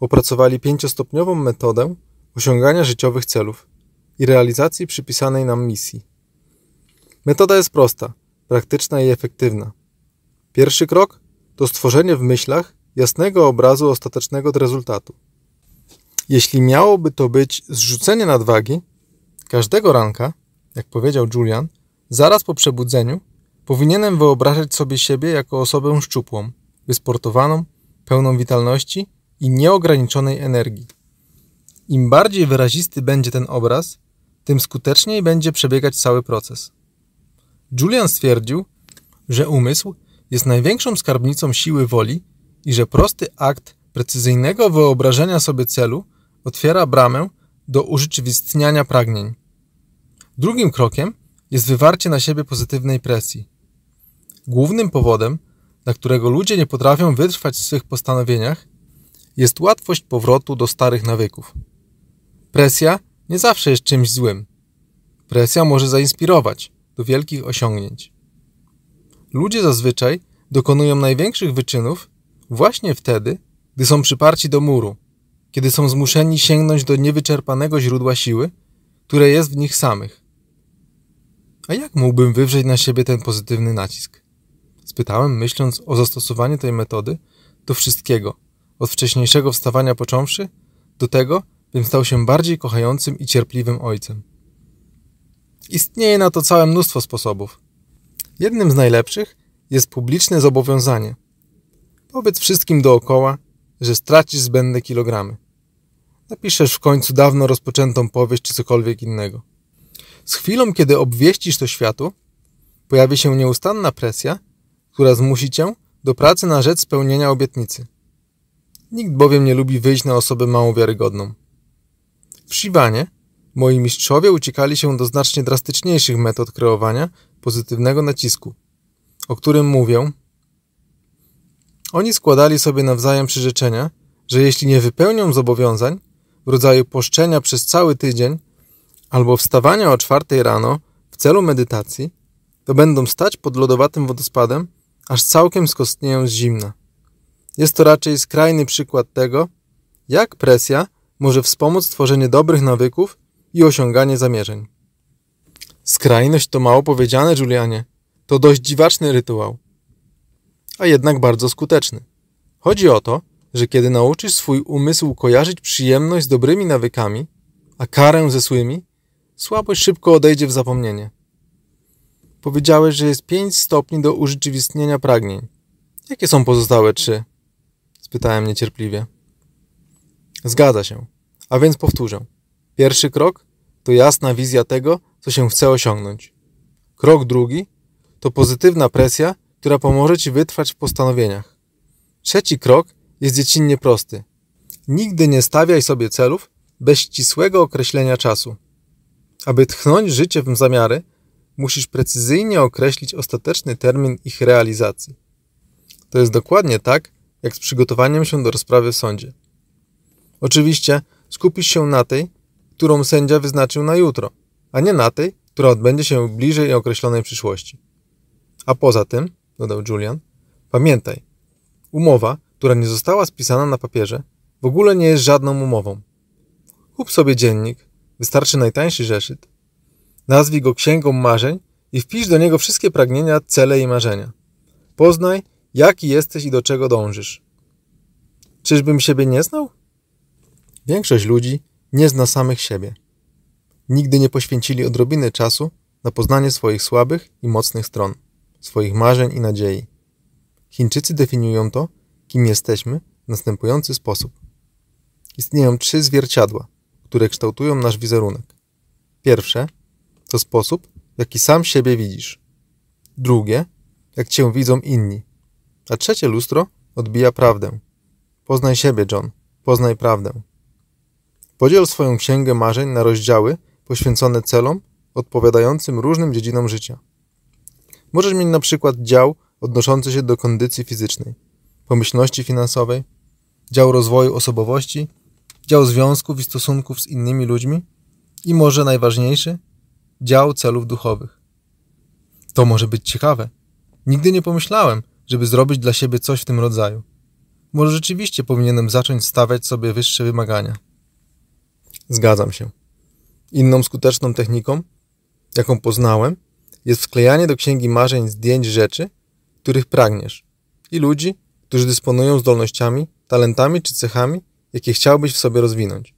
opracowali pięciostopniową metodę osiągania życiowych celów i realizacji przypisanej nam misji. Metoda jest prosta, praktyczna i efektywna. Pierwszy krok to stworzenie w myślach jasnego obrazu ostatecznego rezultatu. Jeśli miałoby to być zrzucenie nadwagi, Każdego ranka, jak powiedział Julian, zaraz po przebudzeniu, powinienem wyobrażać sobie siebie jako osobę szczupłą, wysportowaną, pełną witalności i nieograniczonej energii. Im bardziej wyrazisty będzie ten obraz, tym skuteczniej będzie przebiegać cały proces. Julian stwierdził, że umysł jest największą skarbnicą siły woli i że prosty akt precyzyjnego wyobrażenia sobie celu otwiera bramę do urzeczywistniania pragnień. Drugim krokiem jest wywarcie na siebie pozytywnej presji. Głównym powodem, dla którego ludzie nie potrafią wytrwać w swych postanowieniach, jest łatwość powrotu do starych nawyków. Presja nie zawsze jest czymś złym. Presja może zainspirować do wielkich osiągnięć. Ludzie zazwyczaj dokonują największych wyczynów właśnie wtedy, gdy są przyparci do muru, kiedy są zmuszeni sięgnąć do niewyczerpanego źródła siły, które jest w nich samych. A jak mógłbym wywrzeć na siebie ten pozytywny nacisk? Spytałem, myśląc o zastosowaniu tej metody do wszystkiego, od wcześniejszego wstawania począwszy, do tego, bym stał się bardziej kochającym i cierpliwym ojcem. Istnieje na to całe mnóstwo sposobów. Jednym z najlepszych jest publiczne zobowiązanie. Powiedz wszystkim dookoła, że stracisz zbędne kilogramy. Napiszesz w końcu dawno rozpoczętą powieść czy cokolwiek innego. Z chwilą, kiedy obwieścisz to światu, pojawi się nieustanna presja, która zmusi cię do pracy na rzecz spełnienia obietnicy. Nikt bowiem nie lubi wyjść na osobę mało wiarygodną. W Shiwanie moi mistrzowie uciekali się do znacznie drastyczniejszych metod kreowania pozytywnego nacisku, o którym mówią. Oni składali sobie nawzajem przyrzeczenia, że jeśli nie wypełnią zobowiązań, w rodzaju poszczenia przez cały tydzień albo wstawania o czwartej rano w celu medytacji, to będą stać pod lodowatym wodospadem, aż całkiem skostnieją z zimna. Jest to raczej skrajny przykład tego, jak presja może wspomóc tworzenie dobrych nawyków i osiąganie zamierzeń. Skrajność to mało powiedziane, Julianie. To dość dziwaczny rytuał, a jednak bardzo skuteczny. Chodzi o to, że kiedy nauczysz swój umysł kojarzyć przyjemność z dobrymi nawykami, a karę ze złymi, słabość szybko odejdzie w zapomnienie. Powiedziałeś, że jest pięć stopni do urzeczywistnienia pragnień. Jakie są pozostałe trzy? Spytałem niecierpliwie. Zgadza się. A więc powtórzę. Pierwszy krok to jasna wizja tego, co się chce osiągnąć. Krok drugi to pozytywna presja, która pomoże ci wytrwać w postanowieniach. Trzeci krok jest dziecinnie prosty. Nigdy nie stawiaj sobie celów bez ścisłego określenia czasu. Aby tchnąć życie w zamiary, musisz precyzyjnie określić ostateczny termin ich realizacji. To jest dokładnie tak, jak z przygotowaniem się do rozprawy w sądzie. Oczywiście skupisz się na tej, którą sędzia wyznaczył na jutro, a nie na tej, która odbędzie się bliżej określonej przyszłości. A poza tym, dodał Julian, pamiętaj, umowa która nie została spisana na papierze, w ogóle nie jest żadną umową. Kup sobie dziennik, wystarczy najtańszy zeszyt, nazwij go księgą marzeń i wpisz do niego wszystkie pragnienia, cele i marzenia. Poznaj, jaki jesteś i do czego dążysz. Czyżbym siebie nie znał? Większość ludzi nie zna samych siebie. Nigdy nie poświęcili odrobiny czasu na poznanie swoich słabych i mocnych stron, swoich marzeń i nadziei. Chińczycy definiują to kim jesteśmy w następujący sposób. Istnieją trzy zwierciadła, które kształtują nasz wizerunek. Pierwsze to sposób, w jaki sam siebie widzisz. Drugie, jak cię widzą inni. A trzecie lustro odbija prawdę. Poznaj siebie, John. Poznaj prawdę. Podziel swoją księgę marzeń na rozdziały poświęcone celom odpowiadającym różnym dziedzinom życia. Możesz mieć na przykład dział odnoszący się do kondycji fizycznej pomyślności finansowej, dział rozwoju osobowości, dział związków i stosunków z innymi ludźmi i może najważniejszy dział celów duchowych. To może być ciekawe. Nigdy nie pomyślałem, żeby zrobić dla siebie coś w tym rodzaju. Może rzeczywiście powinienem zacząć stawiać sobie wyższe wymagania. Zgadzam się. Inną skuteczną techniką, jaką poznałem, jest wklejanie do księgi marzeń zdjęć rzeczy, których pragniesz i ludzi, którzy dysponują zdolnościami, talentami czy cechami, jakie chciałbyś w sobie rozwinąć.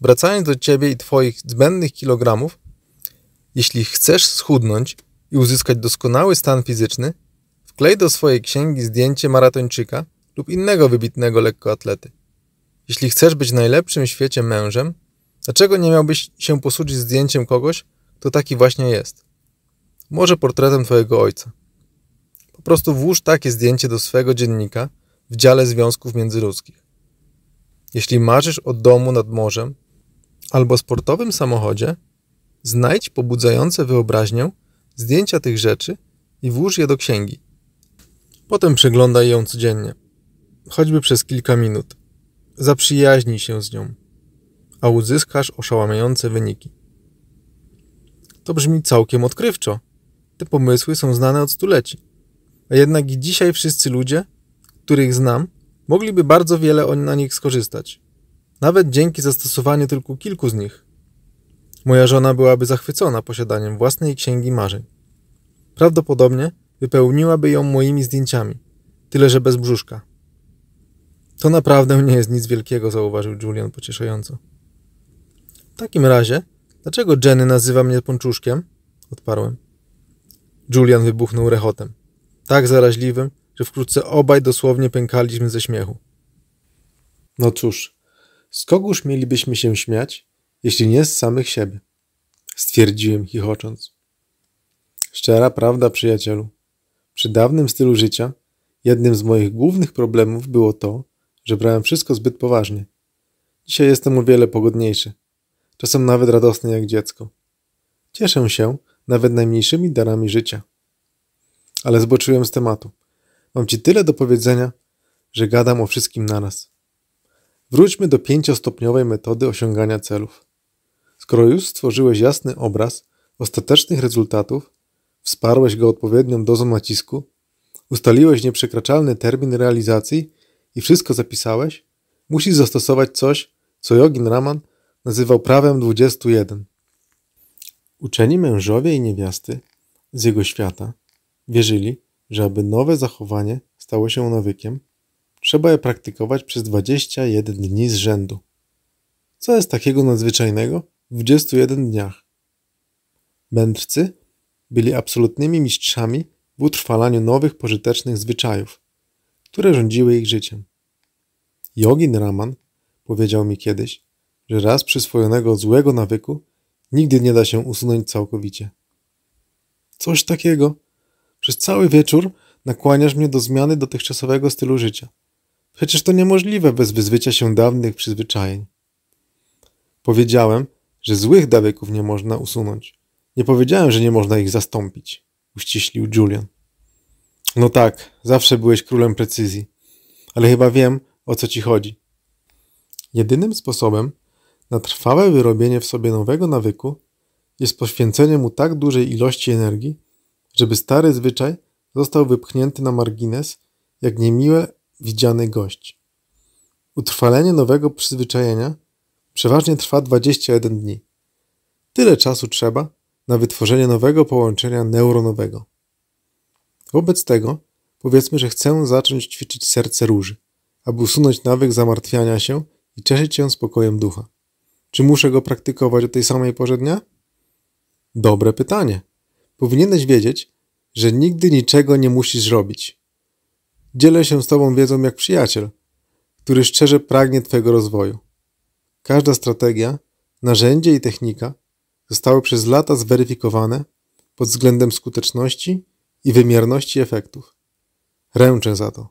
Wracając do ciebie i twoich zbędnych kilogramów, jeśli chcesz schudnąć i uzyskać doskonały stan fizyczny, wklej do swojej księgi zdjęcie maratończyka lub innego wybitnego lekkoatlety. Jeśli chcesz być najlepszym w świecie mężem, dlaczego nie miałbyś się posłużyć zdjęciem kogoś, kto taki właśnie jest? Może portretem twojego ojca prostu włóż takie zdjęcie do swojego dziennika w dziale związków międzyludzkich. Jeśli marzysz o domu nad morzem albo sportowym samochodzie, znajdź pobudzające wyobraźnię zdjęcia tych rzeczy i włóż je do księgi. Potem przeglądaj ją codziennie, choćby przez kilka minut. Zaprzyjaźnij się z nią, a uzyskasz oszałamiające wyniki. To brzmi całkiem odkrywczo. Te pomysły są znane od stuleci. A jednak i dzisiaj wszyscy ludzie, których znam, mogliby bardzo wiele na nich skorzystać. Nawet dzięki zastosowaniu tylko kilku z nich. Moja żona byłaby zachwycona posiadaniem własnej księgi marzeń. Prawdopodobnie wypełniłaby ją moimi zdjęciami, tyle że bez brzuszka. To naprawdę nie jest nic wielkiego, zauważył Julian pocieszająco. W takim razie, dlaczego Jenny nazywa mnie ponczuszkiem? Odparłem. Julian wybuchnął rechotem tak zaraźliwym, że wkrótce obaj dosłownie pękaliśmy ze śmiechu. No cóż, z kogóż mielibyśmy się śmiać, jeśli nie z samych siebie? Stwierdziłem chichocząc. Szczera prawda, przyjacielu. Przy dawnym stylu życia jednym z moich głównych problemów było to, że brałem wszystko zbyt poważnie. Dzisiaj jestem o wiele pogodniejszy, czasem nawet radosny jak dziecko. Cieszę się nawet najmniejszymi darami życia ale zboczyłem z tematu. Mam ci tyle do powiedzenia, że gadam o wszystkim na nas. Wróćmy do pięciostopniowej metody osiągania celów. Skoro już stworzyłeś jasny obraz ostatecznych rezultatów, wsparłeś go odpowiednią dozą nacisku, ustaliłeś nieprzekraczalny termin realizacji i wszystko zapisałeś, musisz zastosować coś, co Jogin Raman nazywał prawem 21. Uczeni mężowie i niewiasty z jego świata Wierzyli, że aby nowe zachowanie stało się nawykiem, trzeba je praktykować przez 21 dni z rzędu. Co jest takiego nadzwyczajnego w 21 dniach? Mędrcy byli absolutnymi mistrzami w utrwalaniu nowych pożytecznych zwyczajów, które rządziły ich życiem. Jogin Raman powiedział mi kiedyś, że raz przyswojonego złego nawyku nigdy nie da się usunąć całkowicie. Coś takiego przez cały wieczór nakłaniasz mnie do zmiany dotychczasowego stylu życia. Przecież to niemożliwe bez wyzwycia się dawnych przyzwyczajeń. Powiedziałem, że złych dawyków nie można usunąć. Nie powiedziałem, że nie można ich zastąpić, uściślił Julian. No tak, zawsze byłeś królem precyzji, ale chyba wiem, o co ci chodzi. Jedynym sposobem na trwałe wyrobienie w sobie nowego nawyku jest poświęcenie mu tak dużej ilości energii, żeby stary zwyczaj został wypchnięty na margines jak niemiłe widziany gość. Utrwalenie nowego przyzwyczajenia przeważnie trwa 21 dni. Tyle czasu trzeba na wytworzenie nowego połączenia neuronowego. Wobec tego powiedzmy, że chcę zacząć ćwiczyć serce róży, aby usunąć nawyk zamartwiania się i cieszyć się spokojem ducha. Czy muszę go praktykować o tej samej porze dnia? Dobre pytanie. Powinieneś wiedzieć, że nigdy niczego nie musisz robić. Dzielę się z Tobą wiedzą jak przyjaciel, który szczerze pragnie Twojego rozwoju. Każda strategia, narzędzie i technika zostały przez lata zweryfikowane pod względem skuteczności i wymierności efektów. Ręczę za to.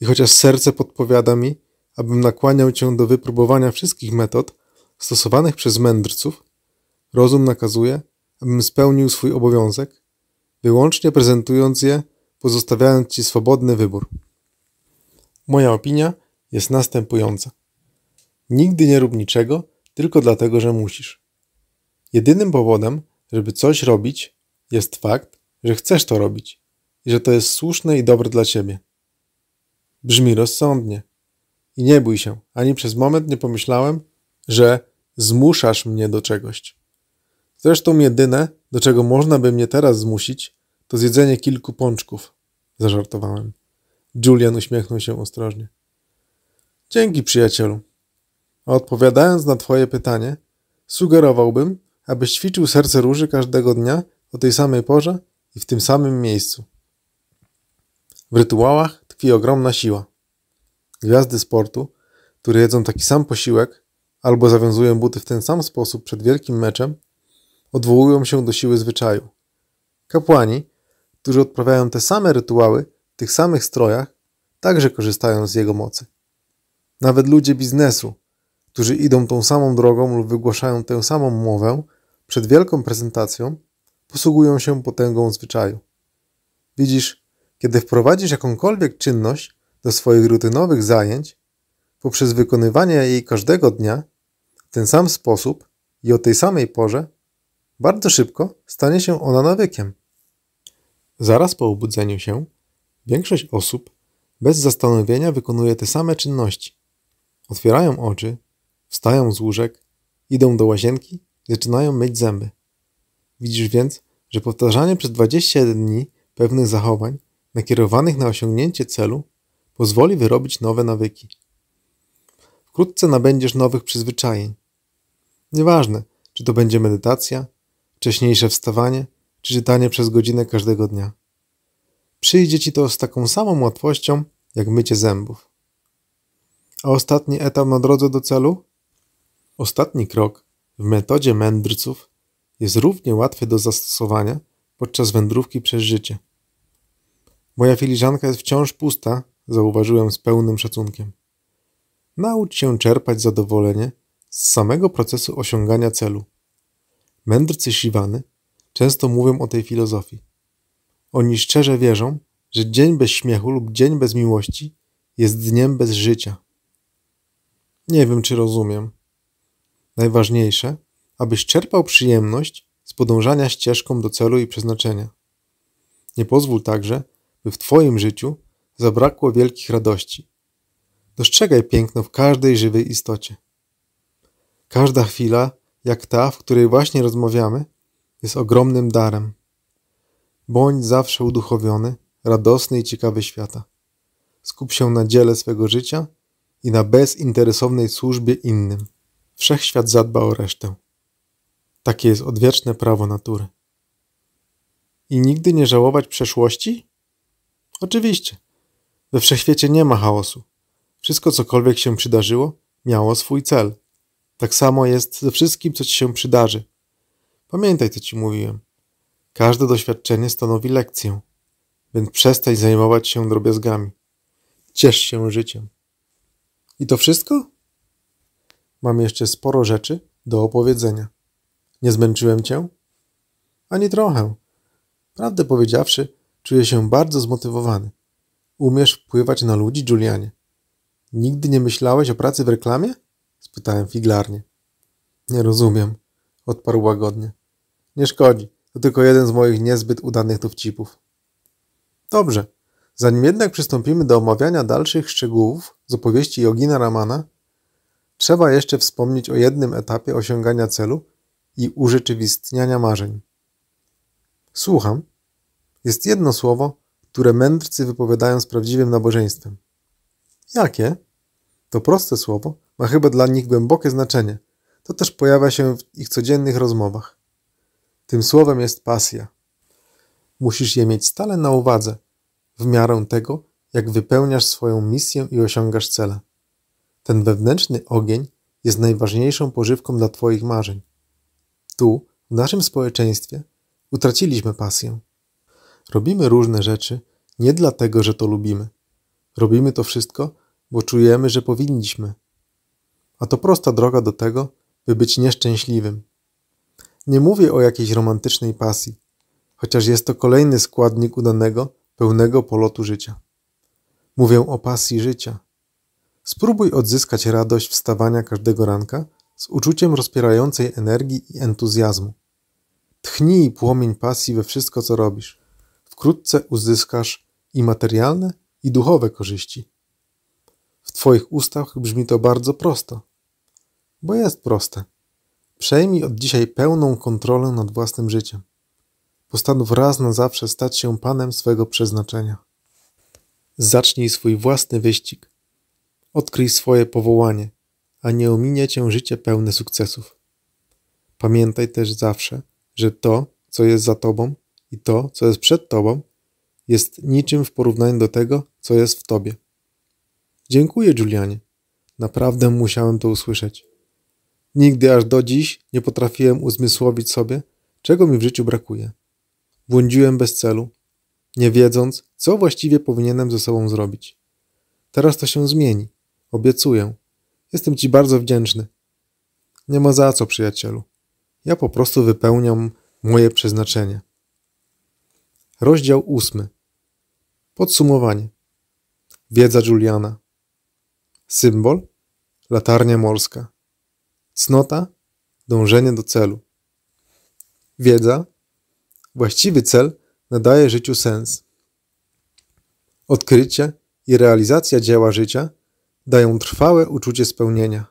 I chociaż serce podpowiada mi, abym nakłaniał cię do wypróbowania wszystkich metod stosowanych przez mędrców, rozum nakazuje, abym spełnił swój obowiązek, wyłącznie prezentując je, pozostawiając Ci swobodny wybór. Moja opinia jest następująca. Nigdy nie rób niczego tylko dlatego, że musisz. Jedynym powodem, żeby coś robić, jest fakt, że chcesz to robić i że to jest słuszne i dobre dla Ciebie. Brzmi rozsądnie. I nie bój się, ani przez moment nie pomyślałem, że zmuszasz mnie do czegoś. Zresztą jedyne, do czego można by mnie teraz zmusić, to zjedzenie kilku pączków. Zażartowałem. Julian uśmiechnął się ostrożnie. Dzięki, przyjacielu. A odpowiadając na twoje pytanie, sugerowałbym, abyś ćwiczył serce róży każdego dnia o tej samej porze i w tym samym miejscu. W rytuałach tkwi ogromna siła. Gwiazdy sportu, które jedzą taki sam posiłek albo zawiązują buty w ten sam sposób przed wielkim meczem, odwołują się do siły zwyczaju. Kapłani, którzy odprawiają te same rytuały w tych samych strojach, także korzystają z jego mocy. Nawet ludzie biznesu, którzy idą tą samą drogą lub wygłaszają tę samą mowę przed wielką prezentacją, posługują się potęgą zwyczaju. Widzisz, kiedy wprowadzisz jakąkolwiek czynność do swoich rutynowych zajęć, poprzez wykonywanie jej każdego dnia, w ten sam sposób i o tej samej porze, bardzo szybko stanie się ona nawykiem. Zaraz po obudzeniu się większość osób bez zastanowienia wykonuje te same czynności. Otwierają oczy, wstają z łóżek, idą do łazienki, zaczynają myć zęby. Widzisz więc, że powtarzanie przez 21 dni pewnych zachowań nakierowanych na osiągnięcie celu pozwoli wyrobić nowe nawyki. Wkrótce nabędziesz nowych przyzwyczajeń. Nieważne, czy to będzie medytacja, wcześniejsze wstawanie czy czytanie przez godzinę każdego dnia. Przyjdzie ci to z taką samą łatwością jak mycie zębów. A ostatni etap na drodze do celu? Ostatni krok w metodzie mędrców jest równie łatwy do zastosowania podczas wędrówki przez życie. Moja filiżanka jest wciąż pusta, zauważyłem z pełnym szacunkiem. Naucz się czerpać zadowolenie z samego procesu osiągania celu. Mędrcy Siwany często mówią o tej filozofii. Oni szczerze wierzą, że dzień bez śmiechu lub dzień bez miłości jest dniem bez życia. Nie wiem, czy rozumiem. Najważniejsze, abyś czerpał przyjemność z podążania ścieżką do celu i przeznaczenia. Nie pozwól także, by w Twoim życiu zabrakło wielkich radości. Dostrzegaj piękno w każdej żywej istocie. Każda chwila jak ta, w której właśnie rozmawiamy, jest ogromnym darem. Bądź zawsze uduchowiony, radosny i ciekawy świata. Skup się na dziele swego życia i na bezinteresownej służbie innym. Wszechświat zadba o resztę. Takie jest odwieczne prawo natury. I nigdy nie żałować przeszłości? Oczywiście. We wszechświecie nie ma chaosu. Wszystko, cokolwiek się przydarzyło, miało swój cel. Tak samo jest ze wszystkim, co ci się przydarzy. Pamiętaj, co ci mówiłem. Każde doświadczenie stanowi lekcję, więc przestań zajmować się drobiazgami. Ciesz się życiem. I to wszystko? Mam jeszcze sporo rzeczy do opowiedzenia. Nie zmęczyłem cię? Ani trochę. Prawdę powiedziawszy, czuję się bardzo zmotywowany. Umiesz wpływać na ludzi, Julianie. Nigdy nie myślałeś o pracy w reklamie? spytałem figlarnie. Nie rozumiem, odparł łagodnie. Nie szkodzi, to tylko jeden z moich niezbyt udanych dowcipów. Dobrze, zanim jednak przystąpimy do omawiania dalszych szczegółów z opowieści Jogina Ramana, trzeba jeszcze wspomnieć o jednym etapie osiągania celu i urzeczywistniania marzeń. Słucham. Jest jedno słowo, które mędrcy wypowiadają z prawdziwym nabożeństwem. Jakie? To proste słowo, ma chyba dla nich głębokie znaczenie. To też pojawia się w ich codziennych rozmowach. Tym słowem jest pasja. Musisz je mieć stale na uwadze, w miarę tego, jak wypełniasz swoją misję i osiągasz cele. Ten wewnętrzny ogień jest najważniejszą pożywką dla Twoich marzeń. Tu, w naszym społeczeństwie, utraciliśmy pasję. Robimy różne rzeczy nie dlatego, że to lubimy. Robimy to wszystko, bo czujemy, że powinniśmy, a to prosta droga do tego, by być nieszczęśliwym. Nie mówię o jakiejś romantycznej pasji, chociaż jest to kolejny składnik udanego, pełnego polotu życia. Mówię o pasji życia. Spróbuj odzyskać radość wstawania każdego ranka z uczuciem rozpierającej energii i entuzjazmu. Tchnij płomień pasji we wszystko, co robisz. Wkrótce uzyskasz i materialne, i duchowe korzyści. W Twoich ustach brzmi to bardzo prosto – bo jest proste. Przejmij od dzisiaj pełną kontrolę nad własnym życiem. Postanów raz na zawsze stać się panem swego przeznaczenia. Zacznij swój własny wyścig. Odkryj swoje powołanie, a nie ominie cię życie pełne sukcesów. Pamiętaj też zawsze, że to, co jest za tobą i to, co jest przed tobą, jest niczym w porównaniu do tego, co jest w tobie. Dziękuję, Julianie. Naprawdę musiałem to usłyszeć. Nigdy aż do dziś nie potrafiłem uzmysłowić sobie, czego mi w życiu brakuje. Błądziłem bez celu, nie wiedząc, co właściwie powinienem ze sobą zrobić. Teraz to się zmieni, obiecuję. Jestem Ci bardzo wdzięczny. Nie ma za co, przyjacielu. Ja po prostu wypełniam moje przeznaczenie. Rozdział ósmy. Podsumowanie. Wiedza Juliana. Symbol: latarnia morska. Cnota dążenie do celu. Wiedza właściwy cel nadaje życiu sens. Odkrycie i realizacja dzieła życia dają trwałe uczucie spełnienia.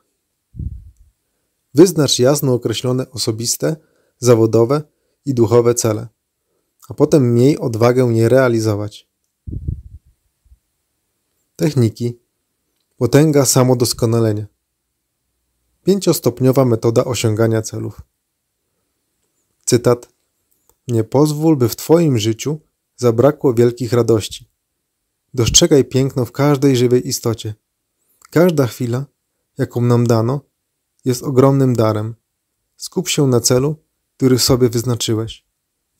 Wyznacz jasno określone osobiste, zawodowe i duchowe cele, a potem miej odwagę je realizować. Techniki Potęga samodoskonalenia. Pięciostopniowa metoda osiągania celów. Cytat: Nie pozwól, by w Twoim życiu zabrakło wielkich radości. Dostrzegaj piękno w każdej żywej istocie. Każda chwila, jaką nam dano, jest ogromnym darem. Skup się na celu, który sobie wyznaczyłeś.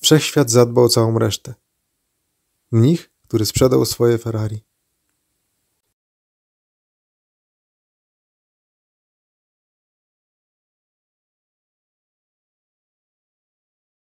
Wszechświat zadbał całą resztę. Mnich, który sprzedał swoje Ferrari.